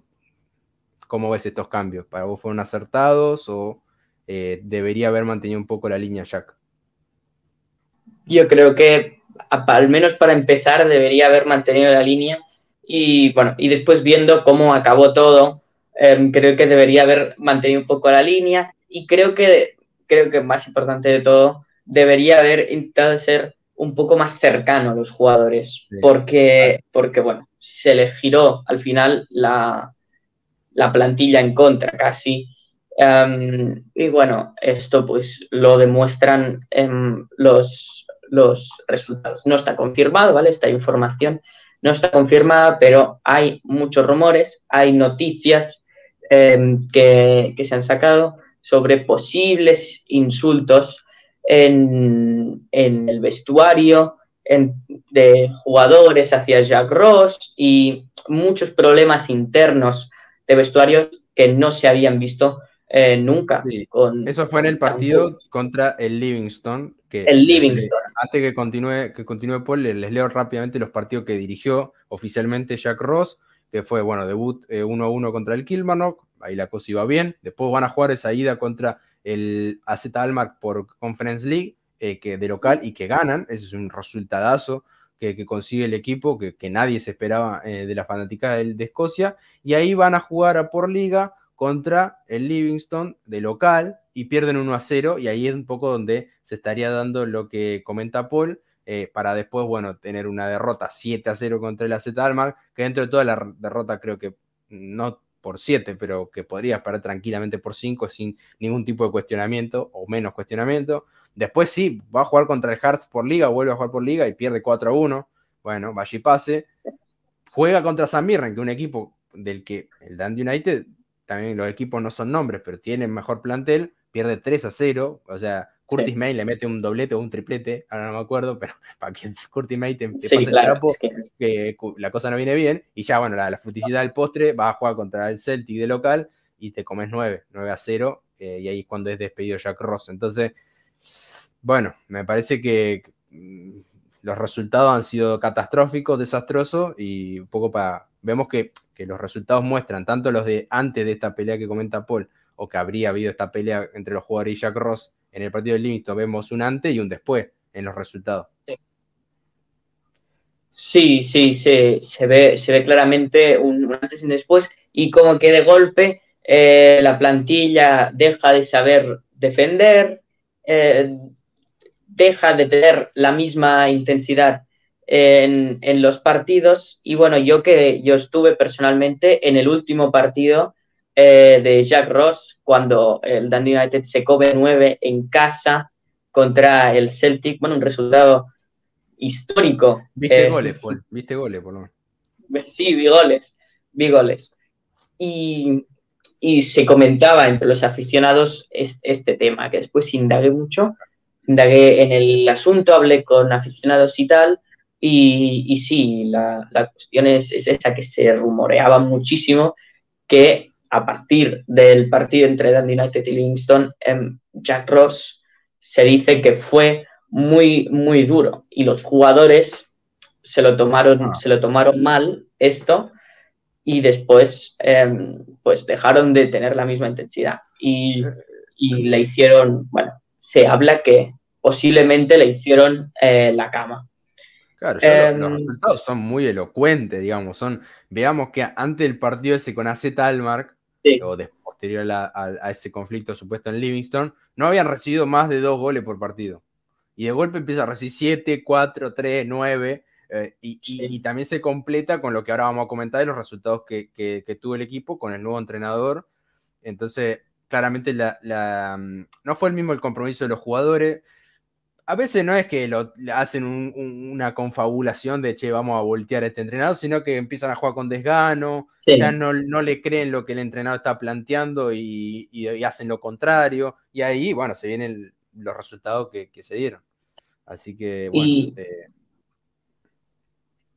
¿cómo ves estos cambios? ¿Para vos fueron acertados o eh, debería haber mantenido un poco la línea Jack? Yo creo que al menos para empezar debería haber mantenido la línea y bueno, y después viendo cómo acabó todo, em, creo que debería haber mantenido un poco la línea y creo que, creo que más importante de todo, debería haber intentado ser un poco más cercano a los jugadores, porque, porque, bueno, se les giró al final la, la plantilla en contra casi. Em, y bueno, esto pues lo demuestran los, los resultados. No está confirmado, ¿vale? Esta información no está confirmada, pero hay muchos rumores, hay noticias em, que, que se han sacado sobre posibles insultos en, el vestuario de jugadores hacia Jack Ross y muchos problemas internos de vestuarios que no se habían visto eh, nunca. Eso fue en el partido contra el Livingston. Que, el Livingston. antes que continúe, que continúe Paul, les leo rápidamente los partidos que dirigió oficialmente Jack Ross, que fue, bueno, debut 1-1 eh, contra el Kilmarnock, ahí la cosa iba bien. Después van a jugar esa ida contra el AZ Almark por Conference League, eh, que de local y que ganan. Ese es un resultadazo que, consigue el equipo, que, nadie se esperaba eh, de la fanática de, de, Escocia. Y ahí van a jugar a por liga contra el Livingston de local y pierden 1 a 0. Y ahí es un poco donde se estaría dando lo que comenta Paul. Eh, para después, bueno, tener una derrota 7 a 0 contra el AZ Almar, que dentro de toda la derrota creo que no por 7, pero que podría parar tranquilamente por 5 sin ningún tipo de cuestionamiento o menos cuestionamiento. Después sí, va a jugar contra el Hearts por liga, vuelve a jugar por liga y pierde 4 a 1. Bueno, vaya y pase. Juega contra San Mirren, que un equipo del que el Dundee United, también los equipos no son nombres, pero tienen mejor plantel, pierde 3 a 0. O sea, Curtis May le mete un doblete o un triplete, ahora no me acuerdo, pero *laughs* para que Curtis May te, te pase el trapo, que... la cosa no viene bien, y ya, bueno, la, la del postre, vas a jugar contra el Celtic de local y te comes 9, 9 a 0, eh, y ahí es cuando es despedido Jack Ross. Entonces, bueno, me parece que mm, los resultados han sido catastróficos, desastrosos, y un poco para... Vemos que, que los resultados muestran, tanto los de antes de esta pelea que comenta Paul, o que habría habido esta pelea entre los jugadores y Jack Ross, en el partido del límite vemos un antes y un después en los resultados. Sí, sí, se, se, ve, se ve claramente un, antes y un después y como que de golpe eh, la plantilla deja de saber defender, eh, deja de tener la misma intensidad en, en, los partidos y bueno, yo que yo estuve personalmente en el último partido eh, de Jack Ross cuando el Dundee United se come 9 en casa contra el Celtic. Bueno, un resultado histórico. Viste eh, goles, Paul. Viste goles, por lo menos. *laughs* Sí, vi goles. Vi goles. Y, y se comentaba entre los aficionados es, este tema, que después indagué mucho. Indagué en el asunto, hablé con aficionados y tal. Y, y sí, la, la cuestión es, es esta que se rumoreaba muchísimo que a partir del partido entre Dundee United y Livingston, em, Jack Ross se dice que fue muy, muy duro y los jugadores se lo tomaron, ah. se lo tomaron mal esto y después em, pues dejaron de tener la misma intensidad y, le hicieron, bueno, se habla que posiblemente le hicieron eh, la cama. Claro, los, em, resultados son muy elocuentes, digamos, son, veamos que antes del partido ese con AZ Almark, o posterior a, ese conflicto supuesto en Livingston, no habían recibido más de dos goles por partido. Y de golpe empieza a recibir siete, cuatro, tres, nueve eh, y, también se completa con lo que ahora vamos a comentar de los resultados que, tuvo el equipo con el nuevo entrenador. Entonces, claramente mm, no fue el mismo el compromiso de los jugadores a veces no es que lo, hacen una confabulación de, che, vamos a voltear a este entrenado! sino que empiezan a jugar con desgano, ya no, le creen lo que el entrenador está planteando y, hacen lo contrario. Y ahí, bueno, se vienen los resultados que, se dieron. Así que, bueno. Eh,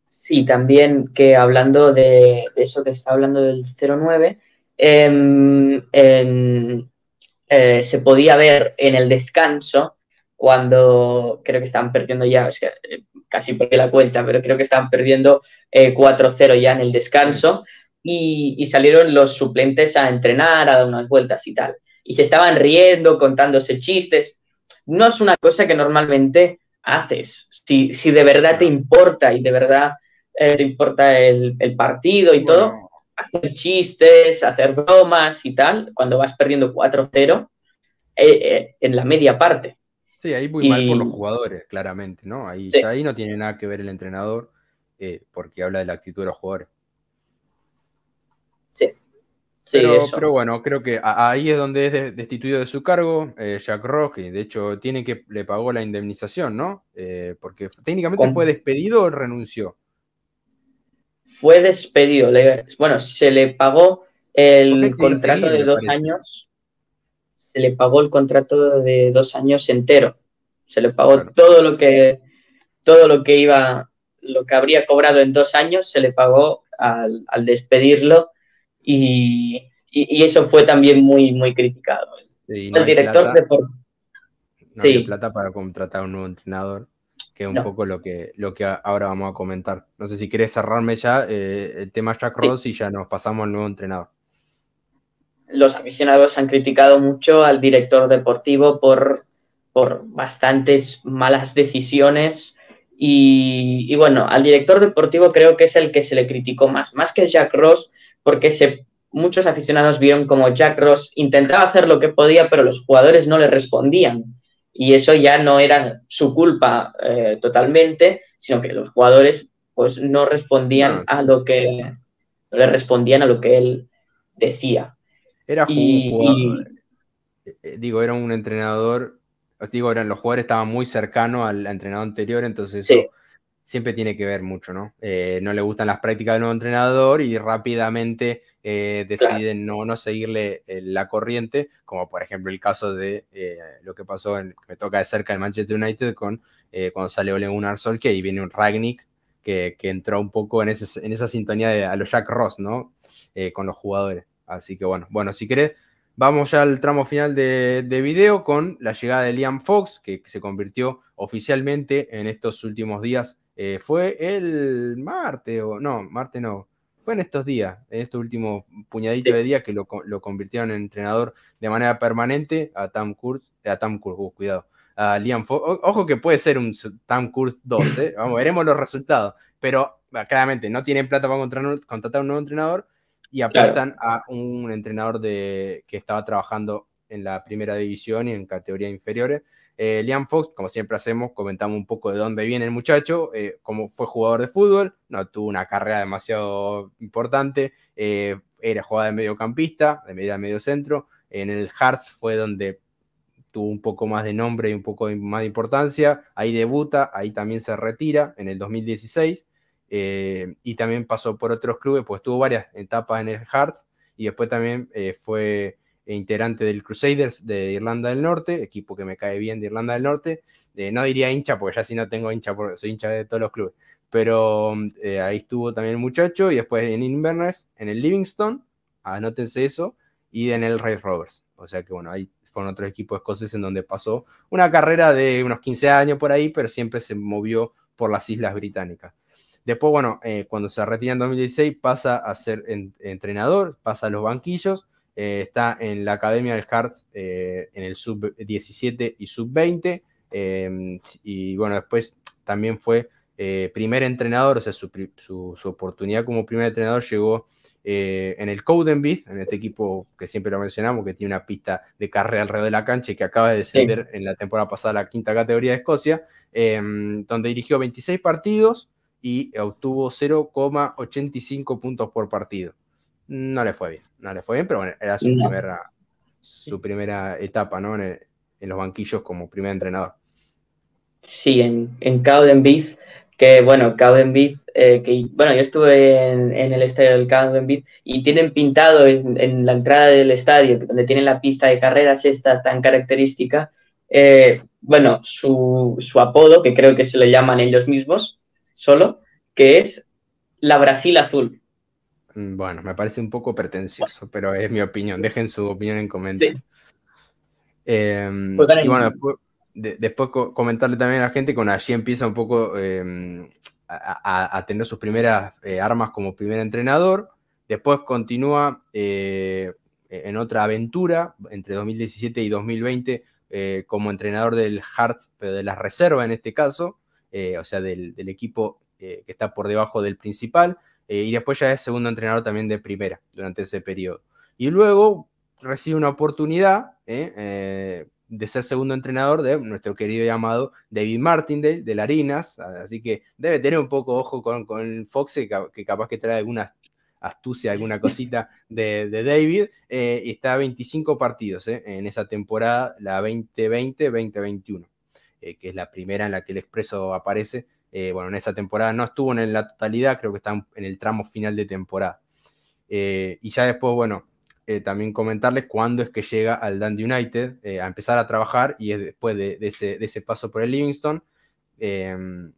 sí, también que hablando de eso que está hablando del 09, em, eh, se podía ver en el descanso cuando creo que estaban perdiendo ya, sea, eh, casi perdí la cuenta, pero creo que estaban perdiendo 4-0 eh, ya en el descanso y, y, salieron los suplentes a entrenar, a dar unas vueltas y tal. Y se estaban riendo, contándose chistes. No es una cosa que normalmente haces. Si, si de verdad te importa y de verdad eh, te importa el, el partido y todo, hacer chistes, hacer bromas y tal, cuando vas perdiendo 4-0 en la media parte Sí, ahí muy mal por los jugadores, claramente, ¿no? Ahí, ahí no tiene nada que ver el entrenador eh, porque habla de la actitud de los jugadores. Sí. sí pero, bueno, creo que ahí es donde es destituido de su cargo eh, Jack que De hecho, tiene que le pagó la indemnización, ¿no? Eh, porque técnicamente fue despedido o renunció. Fue despedido. bueno, se le pagó el contrato de dos años se le pagó el contrato de dos años entero. Se le pagó todo lo que todo lo que iba, lo que habría cobrado en dos años, se le pagó al, despedirlo y, eso fue también muy, muy criticado. el director de plata para contratar a un nuevo entrenador, que es un poco lo que, lo que ahora vamos a comentar. No sé si querés cerrarme ya eh, el tema Jack Ross y ya nos pasamos al nuevo entrenador los aficionados han criticado mucho al director deportivo por, bastantes malas decisiones. Y, bueno, al director deportivo creo que es el que se le criticó más, más que Jack Ross, porque se, muchos aficionados vieron como Jack Ross intentaba hacer lo que podía, pero los jugadores no le respondían. Y eso ya no era su culpa eh, totalmente, sino que los jugadores pues no respondían a lo que, le respondían a lo que él decía. Era un jugador, eh, eh, digo, era un entrenador, digo, eran, los jugadores estaban muy cercanos al entrenador anterior, entonces eso siempre tiene que ver mucho, ¿no? Eh, no le gustan las prácticas del nuevo entrenador y rápidamente deciden no, no seguirle la corriente, como por ejemplo el caso de lo que pasó, en, me toca de cerca el Manchester United con cuando sale Ole Gunnar Solskjaer y viene un Ragnick que, que entró un poco en, ese, en esa sintonía de, a los Jack Ross, ¿no? con los jugadores. Así que bueno, bueno, si querés, vamos ya al tramo final de, video con la llegada de Liam Fox, que, se convirtió oficialmente en estos últimos días. Eh, fue el martes, o no, martes no, fue en estos días, en estos últimos puñaditos de días que lo, lo, convirtieron en entrenador de manera permanente a Tam Kurtz, eh, a Tam kurtz, uh, cuidado, a Liam Fox. ojo que puede ser un Tam Kurtz 12, vamos, veremos los resultados, pero ah, claramente no tienen plata para contratar, contratar un nuevo entrenador, y apartan a un entrenador de, que estaba trabajando en la primera división y en categorías inferiores. Eh, Liam Fox, como siempre hacemos, comentamos un poco de dónde viene el muchacho, eh, cómo fue jugador de fútbol, no tuvo una carrera demasiado importante, eh, era jugador de mediocampista, de media medio centro, en el Hearts fue donde tuvo un poco más de nombre y un poco más de importancia, ahí debuta, ahí también se retira en el 2016. Eh, y también pasó por otros clubes, pues tuvo varias etapas en el Hearts y después también eh, fue integrante del Crusaders de Irlanda del Norte, equipo que me cae bien de Irlanda del Norte. Eh, no diría hincha, porque ya si no tengo hincha, porque soy hincha de todos los clubes. Pero ahí estuvo también el muchacho y después en Inverness, en el Livingston, anótense eso, y en el Ray Rovers. O sea que bueno, ahí fueron otros equipos escoceses en donde pasó una carrera de unos 15 años por ahí, pero siempre se movió por las islas británicas. Después, bueno, eh, cuando se retira en 2016 pasa a ser entrenador, pasa a los banquillos, eh, está en la Academia del Hearts eh, en el sub-17 y sub-20. y bueno, después también fue primer entrenador, o sea, su, oportunidad como primer entrenador llegó en el Codenbeath, en este equipo que siempre lo mencionamos, que tiene una pista de carrera alrededor de la cancha y que acaba de descender en la temporada pasada a la quinta categoría de Escocia, donde dirigió 26 partidos, y obtuvo 0,85 puntos por partido. No le fue bien, no le fue bien, pero bueno, era su, primera, su primera etapa ¿no? en, los banquillos como primer entrenador. Sí, en, en Cowdenbeath, que bueno, Cowdenbeath, eh, que bueno, yo estuve en, el estadio del Cowdenbeath y tienen pintado en, la entrada del estadio, donde tienen la pista de carreras esta tan característica, eh, bueno, su, su apodo, que creo que se lo llaman ellos mismos, solo, que es la Brasil azul. Mm, bueno, me parece un poco pretencioso, pero es mi opinión. Dejen su opinión en comentarios. Em, pues y bueno, después, comentarle también a la gente que allí empieza un poco em, a, tener sus primeras eh, armas como primer entrenador. Después continúa eh, en otra aventura entre 2017 y 2020 eh, como entrenador del Hearts, pero de la reserva en este caso. Eh, o sea, del, equipo eh, que está por debajo del principal, eh, y después ya es segundo entrenador también de primera durante ese periodo. Y luego recibe una oportunidad de ser segundo entrenador de nuestro querido llamado amado David Martindale, de Larinas, así que debe tener un poco ojo con, con Fox, que capaz que trae alguna astucia, alguna cosita *laughs* de, David. y está a 25 partidos en esa temporada, la 2020-2021. Eh, que es la primera en la que el expreso aparece. Eh, bueno, en esa temporada no estuvo en la totalidad, creo que está en el tramo final de temporada. Eh, y ya después, bueno, también comentarles cuándo es que llega al Dundee United a empezar a trabajar y es después de, ese, de ese, paso por el Livingston, em,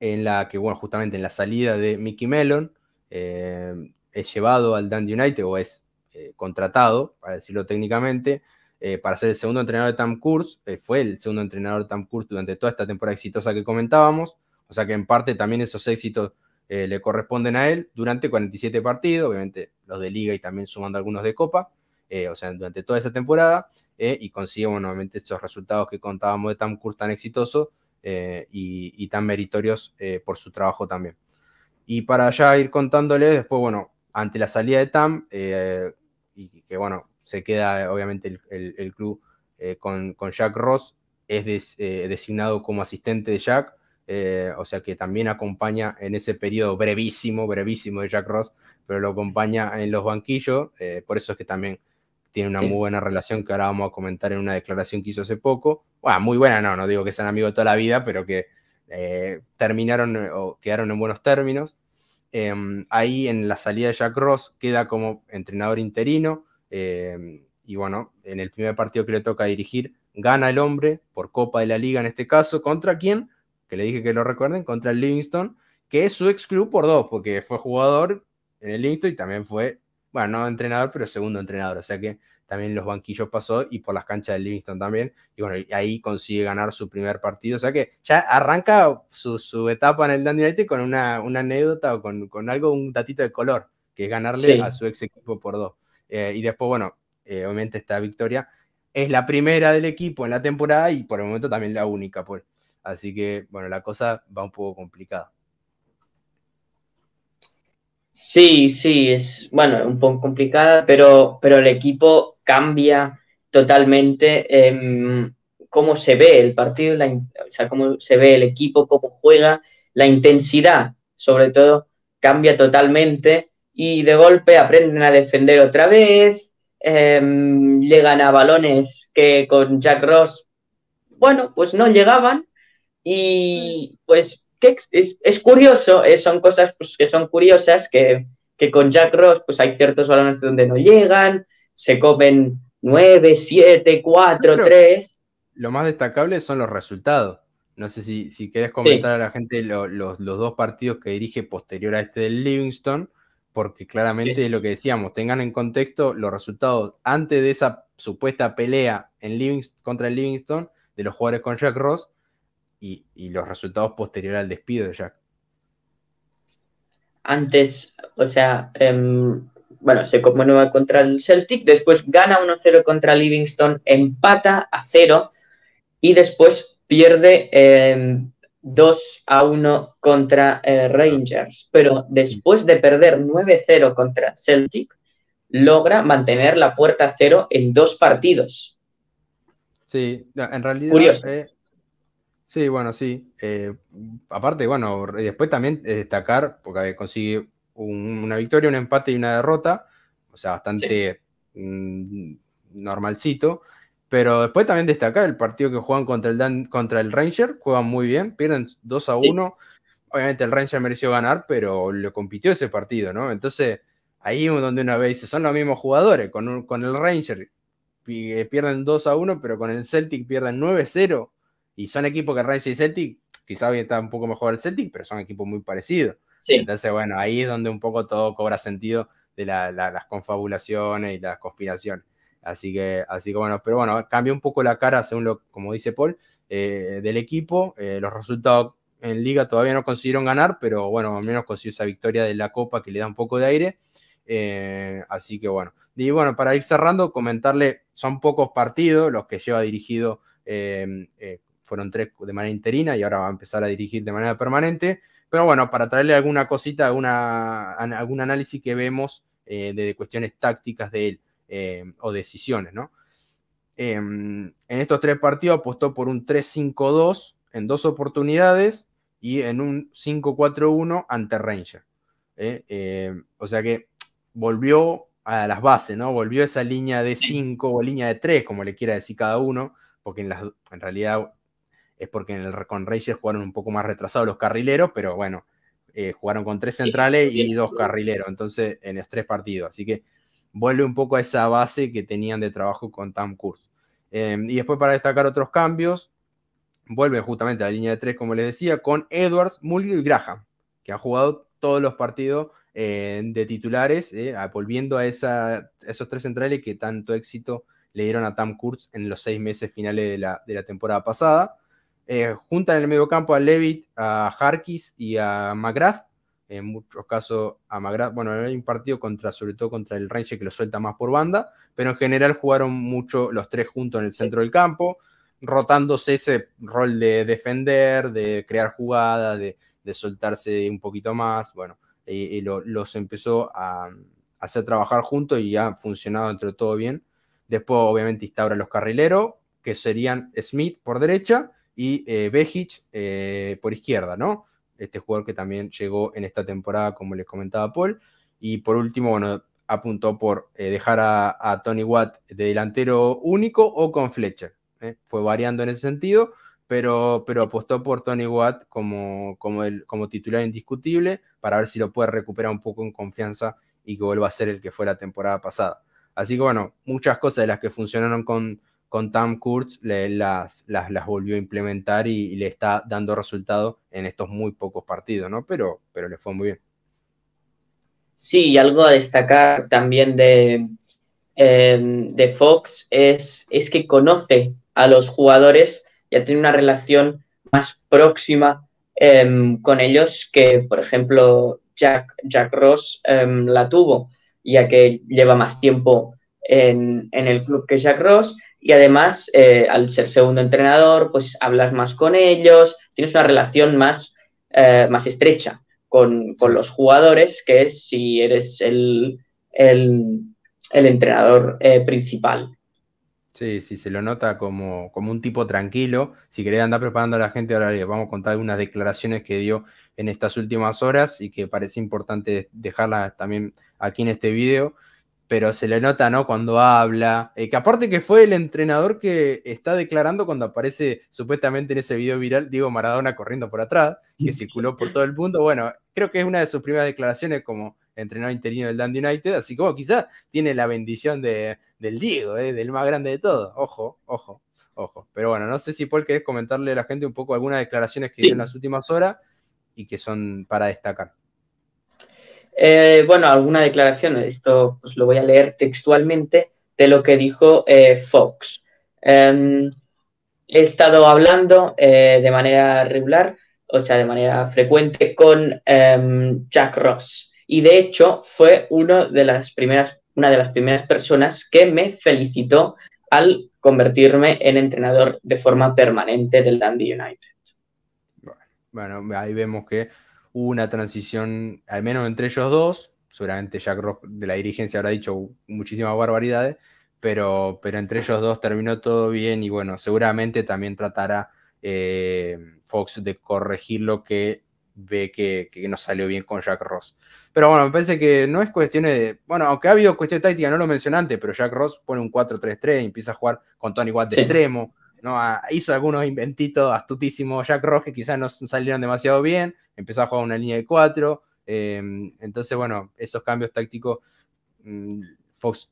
en la que, bueno, justamente en la salida de Mickey Mellon, em, es llevado al Dundee United o es contratado, para decirlo técnicamente, eh, para ser el segundo entrenador de Tam Kurz, eh, fue el segundo entrenador de Tam Kurz durante toda esta temporada exitosa que comentábamos, o sea que en parte también esos éxitos eh, le corresponden a él durante 47 partidos, obviamente los de liga y también sumando algunos de copa, o sea, durante toda esa temporada, y consigue, nuevamente obviamente esos resultados que contábamos de Tam Kurz tan exitoso y, y, tan meritorios por su trabajo también. Y para ya ir contándoles, después, bueno, ante la salida de Tam, y que bueno, se queda obviamente el, club eh, con, Jack Ross, es eh, designado como asistente de Jack, eh, o sea que también acompaña en ese periodo brevísimo, brevísimo de Jack Ross, pero lo acompaña en los banquillos, por eso es que también tiene una muy buena relación que ahora vamos a comentar en una declaración que hizo hace poco. Bueno, muy buena, no, no digo que sean amigos toda la vida, pero que terminaron o quedaron en buenos términos. Em, ahí en la salida de Jack Ross queda como entrenador interino, Em, y bueno, en el primer partido que le toca dirigir, gana el hombre por Copa de la Liga en este caso, contra quién, que le dije que lo recuerden, contra el Livingston, que es su ex club por dos, porque fue jugador en el Livingston y también fue, bueno, no entrenador, pero segundo entrenador, o sea que también los banquillos pasó y por las canchas del Livingston también, y bueno, ahí consigue ganar su primer partido, o sea que ya arranca su, etapa en el Dundee United con una, anécdota o con, algo, un datito de color, que es ganarle a su ex equipo por dos. Eh, y después, bueno, eh, obviamente esta victoria es la primera del equipo en la temporada y por el momento también la única, pues. Así que, bueno, la cosa va un poco complicada. Sí, sí, es, bueno, un poco complicada, pero, pero el equipo cambia totalmente em, cómo se ve el partido, o sea, cómo se ve el equipo, cómo juega, la intensidad, sobre todo, cambia totalmente y de golpe aprenden a defender otra vez, em, llegan a balones que con Jack Ross, bueno, pues no llegaban y pues es, curioso, eh, son cosas pues, que son curiosas, que, con Jack Ross pues hay ciertos balones donde no llegan, se comen 9, 7, 4, tres 3. Lo más destacable son los resultados. No sé si, si querés comentar a la gente los, dos partidos que dirige posterior a este del Livingston porque claramente es lo que decíamos, tengan en contexto los resultados antes de esa supuesta pelea en contra el Livingston de los jugadores con Jack Ross y, los resultados posterior al despido de Jack. Antes, o sea, em, bueno, se nueva contra el Celtic, después gana 1-0 contra Livingston, empata a 0 y después pierde em, 2 a 1 contra eh, Rangers, pero después de perder 9-0 contra Celtic, logra mantener la puerta a cero en dos partidos. Sí, en realidad. Eh, sí, bueno, sí. Eh, aparte, bueno, después también destacar, porque consigue una victoria, un empate y una derrota, o sea, bastante mm, normalcito. Pero después también destacar el partido que juegan contra el, contra el Ranger, juegan muy bien, pierden 2 a 1. Obviamente el Ranger mereció ganar, pero lo compitió ese partido, ¿no? Entonces, ahí es donde una vez dice, son los mismos jugadores, con, un, con el Ranger eh, pierden 2 a 1, pero con el Celtic pierden 9 a 0. Y son equipos que Ranger y Celtic, quizá bien está un poco mejor el Celtic, pero son equipos muy parecidos. Entonces, bueno, ahí es donde un poco todo cobra sentido de las confabulaciones y las conspiraciones. Así que, así que bueno, pero bueno, cambió un poco la cara, según lo, como dice Paul, eh, del equipo. Eh, los resultados en liga todavía no consiguieron ganar, pero bueno, al menos consiguió esa victoria de la Copa que le da un poco de aire. Eh, así que bueno. Y bueno, para ir cerrando, comentarle, son pocos partidos los que lleva dirigido, fueron tres de manera interina y ahora va a empezar a dirigir de manera permanente. Pero bueno, para traerle alguna cosita, alguna, algún análisis que vemos de cuestiones tácticas de él. Eh, o decisiones, ¿no? Em, en estos tres partidos apostó por un 3-5-2 en dos oportunidades y en un 5-4-1 ante Ranger. ¿eh? Em, o sea que volvió a las bases, ¿no? Volvió esa línea de 5 o línea de 3, como le quiera decir cada uno, porque en, realidad es porque en el, con Ranger jugaron un poco más retrasados los carrileros, pero bueno, eh, jugaron con tres centrales y dos carrileros, entonces en los tres partidos. Así que vuelve un poco a esa base que tenían de trabajo con Tam Kurz. Em, y después para destacar otros cambios, vuelve justamente a la línea de tres, como les decía, con Edwards, Mulligan y Graham, que han jugado todos los partidos eh, de titulares, eh, volviendo a, esa, esos tres centrales que tanto éxito le dieron a Tam Kurz en los seis meses finales de la, de la temporada pasada. Eh, juntan en el medio campo a Levitt, a Harkis y a McGrath, en muchos casos a Magra bueno, en un partido contra, sobre todo contra el Ranger que lo suelta más por banda, pero en general jugaron mucho los tres juntos en el centro del campo, rotándose ese rol de defender, de crear jugadas, de, soltarse un poquito más, bueno, y, los empezó a, hacer trabajar juntos y ha funcionado entre todo bien. Después, obviamente, instaura los carrileros, que serían Smith por derecha y eh, Bejic eh, por izquierda, ¿no? este jugador que también llegó en esta temporada, como les comentaba Paul. Y por último, bueno, apuntó por eh, dejar a, Tony Watt de delantero único o con Fletcher. ¿eh? Fue variando en ese sentido, pero, pero apostó por Tony Watt como, como, el, como titular indiscutible para ver si lo puede recuperar un poco en confianza y que vuelva a ser el que fue la temporada pasada. Así que bueno, muchas cosas de las que funcionaron con, con Tam Kurtz le, las, las, volvió a implementar y, le está dando resultado en estos muy pocos partidos, ¿no? Pero, pero le fue muy bien. Sí, y algo a destacar también de, em, de Fox es, que conoce a los jugadores, ya tiene una relación más próxima em, con ellos que, por ejemplo, Jack, Jack Ross em, la tuvo, ya que lleva más tiempo en, en el club que Jack Ross y además eh, al ser segundo entrenador, pues hablas más con ellos, tienes una relación más, eh, más estrecha con, los jugadores que si eres el, entrenador eh, principal. Sí, sí, se lo nota como, un tipo tranquilo. Si querés andar preparando a la gente, ahora les vamos a contar unas declaraciones que dio en estas últimas horas y que parece importante dejarlas también aquí en este video pero se le nota, ¿no? Cuando habla. Eh, que aparte que fue el entrenador que está declarando cuando aparece supuestamente en ese video viral, Diego Maradona corriendo por atrás, que circuló por todo el mundo. Bueno, creo que es una de sus primeras declaraciones como entrenador interino del Dundee United, así como quizás tiene la bendición de, del Diego, eh, del más grande de todos. Ojo, ojo, ojo. Pero bueno, no sé si Paul querés comentarle a la gente un poco algunas declaraciones que dio en las últimas horas y que son para destacar. Eh, bueno, alguna declaración, esto pues, lo voy a leer textualmente, de lo que dijo eh, Fox. Em, he estado hablando eh, de manera regular, o sea, de manera frecuente con em, Jack Ross. Y de hecho fue uno de las primeras, una de las primeras personas que me felicitó al convertirme en entrenador de forma permanente del Dundee United. Bueno, ahí vemos que una transición, al menos entre ellos dos, seguramente Jack Ross de la dirigencia habrá dicho muchísimas barbaridades, pero, pero entre ellos dos terminó todo bien y bueno, seguramente también tratará eh, Fox de corregir lo que ve que, no salió bien con Jack Ross. Pero bueno, me parece que no es cuestión de. Bueno, aunque ha habido cuestión táctica, no lo mencionante, pero Jack Ross pone un 4-3-3 y empieza a jugar con Tony Watt de extremo. ¿no? Ah, hizo algunos inventitos astutísimos Jack Ross que quizás no salieron demasiado bien empezaba a jugar una línea de cuatro. Em, entonces, bueno, esos cambios tácticos mm, Fox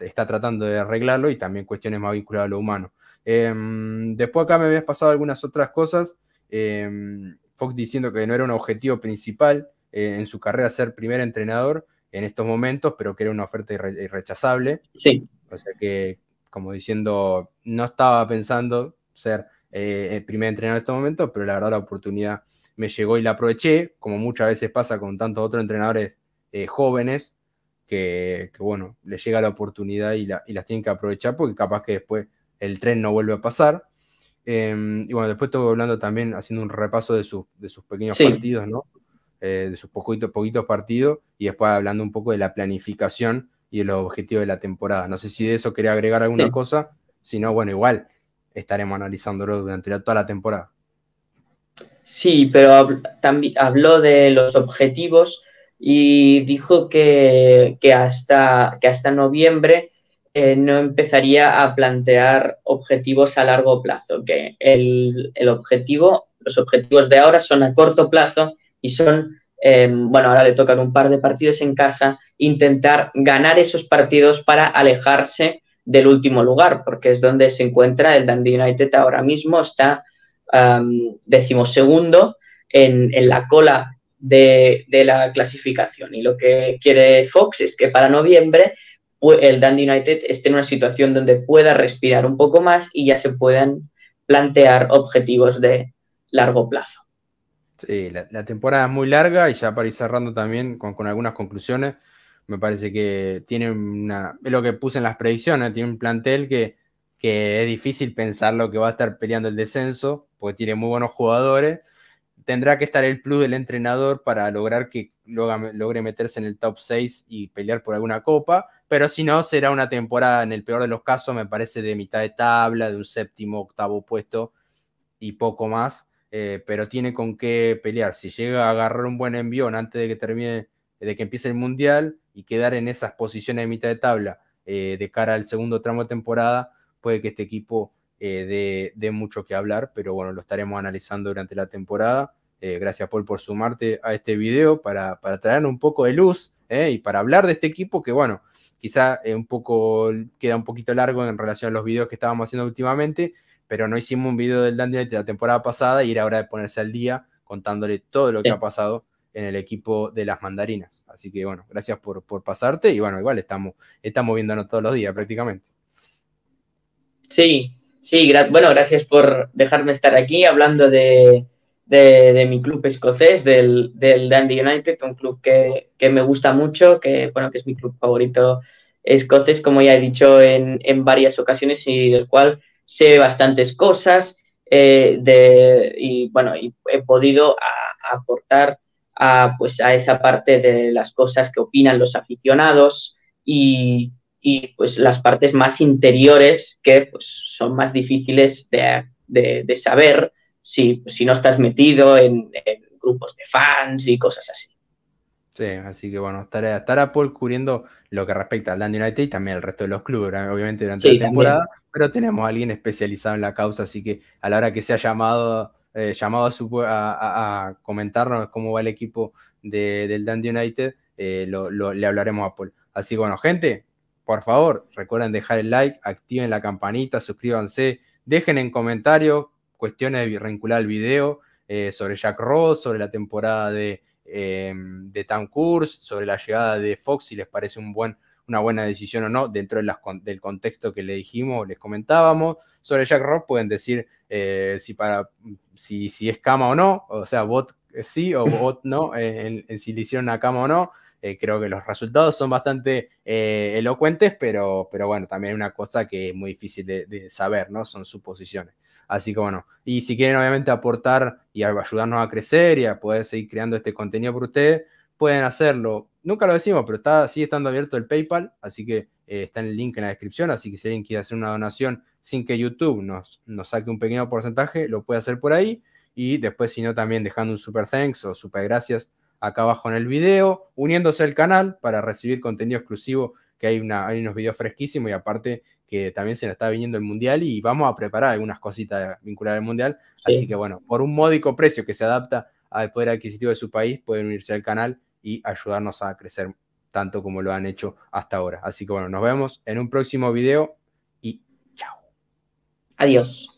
está tratando de arreglarlo y también cuestiones más vinculadas a lo humano. Em, después acá me habías pasado algunas otras cosas. Em, Fox diciendo que no era un objetivo principal eh, en su carrera ser primer entrenador en estos momentos, pero que era una oferta irrechazable. Sí. O sea que, como diciendo, no estaba pensando ser eh, el primer entrenador en estos momentos, pero la verdad la oportunidad me llegó y la aproveché, como muchas veces pasa con tantos otros entrenadores eh, jóvenes, que, bueno, les llega la oportunidad y, la, las tienen que aprovechar porque capaz que después el tren no vuelve a pasar. Em, y bueno, después estuve hablando también, haciendo un repaso de, sus, de sus pequeños partidos, ¿no? Eh, de sus poquitos poquitos partidos y después hablando un poco de la planificación y de los objetivos de la temporada. No sé si de eso quería agregar alguna cosa, si no, bueno, igual estaremos analizándolo durante toda la temporada. Sí, pero también habló de los objetivos y dijo que, hasta, que hasta noviembre eh, no empezaría a plantear objetivos a largo plazo, que el, objetivo, los objetivos de ahora son a corto plazo y son, em, bueno, ahora le tocan un par de partidos en casa, intentar ganar esos partidos para alejarse del último lugar, porque es donde se encuentra el Dundee United ahora mismo, está decimosegundo en, en, la cola de, la clasificación. Y lo que quiere Fox es que para noviembre pues, el Dundee United esté en una situación donde pueda respirar un poco más y ya se puedan plantear objetivos de largo plazo. Sí, la, temporada es muy larga y ya para ir cerrando también con, algunas conclusiones, me parece que tiene una, es lo que puse en las predicciones, tiene un plantel que es difícil pensar lo que va a estar peleando el descenso, porque tiene muy buenos jugadores. Tendrá que estar el plus del entrenador para lograr que logre meterse en el top 6 y pelear por alguna copa, pero si no, será una temporada, en el peor de los casos, me parece de mitad de tabla, de un séptimo, octavo puesto y poco más, eh, pero tiene con qué pelear. Si llega a agarrar un buen envión antes de que termine, de que empiece el Mundial y quedar en esas posiciones de mitad de tabla eh, de cara al segundo tramo de temporada, puede que este equipo eh, de, mucho que hablar, pero bueno, lo estaremos analizando durante la temporada. Eh, gracias, Paul, por sumarte a este video para, para traer un poco de luz eh, y para hablar de este equipo que, bueno, quizá un poco queda un poquito largo en relación a los videos que estábamos haciendo últimamente, pero no hicimos un video del Dandy de la temporada pasada y era hora de ponerse al día contándole todo lo que ha pasado en el equipo de las mandarinas. Así que bueno, gracias por, pasarte y bueno, igual estamos, estamos viéndonos todos los días prácticamente. Sí, Sí, bueno, gracias por dejarme estar aquí hablando de, mi club escocés, del, del, Dundee United, un club que, me gusta mucho, que, bueno, que es mi club favorito escocés, como ya he dicho en, varias ocasiones, y del cual sé bastantes cosas. Eh, de, y bueno, y he podido aportar a, pues, a esa parte de las cosas que opinan los aficionados y, y pues las partes más interiores que pues, son más difíciles de, saber si, si, no estás metido en, grupos de fans y cosas así. Sí, así que bueno, estará, a Paul cubriendo lo que respecta al Land United y también al resto de los clubes, obviamente durante la temporada, pero tenemos a alguien especializado en la causa, así que a la hora que sea llamado, eh, llamado a, comentarnos cómo va el equipo del Dundee United, eh, le hablaremos a Paul. Así que bueno, gente, por favor, recuerden dejar el like, activen la campanita, suscríbanse, dejen en comentarios cuestiones de vincular el video eh, sobre Jack Ross, sobre la temporada de, eh, sobre la llegada de Fox, si les parece un buen, una buena decisión o no, dentro del contexto que le dijimos, les comentábamos. Sobre Jack Ross pueden decir eh, si, para, si, es cama o no, o sea, bot eh, sí o bot no, en, si le hicieron una cama o no. Eh, creo que los resultados son bastante eh, elocuentes, pero, pero bueno, también una cosa que es muy difícil de, saber, ¿no? Son suposiciones. Así que bueno, y si quieren obviamente aportar y ayudarnos a crecer y a poder seguir creando este contenido por ustedes, pueden hacerlo. Nunca lo decimos, pero está, sigue estando abierto el PayPal, así que eh, está en el link en la descripción, así que si alguien quiere hacer una donación sin que YouTube nos, nos saque un pequeño porcentaje, lo puede hacer por ahí. Y después, si no, también dejando un super thanks o super gracias acá abajo en el video, uniéndose al canal para recibir contenido exclusivo, que hay, unos videos fresquísimos y aparte que también se nos está viniendo el Mundial y vamos a preparar algunas cositas vinculadas al Mundial. Así que bueno, por un módico precio que se adapta al poder adquisitivo de su país, pueden unirse al canal y ayudarnos a crecer tanto como lo han hecho hasta ahora. Así que bueno, nos vemos en un próximo video y chao. Adiós.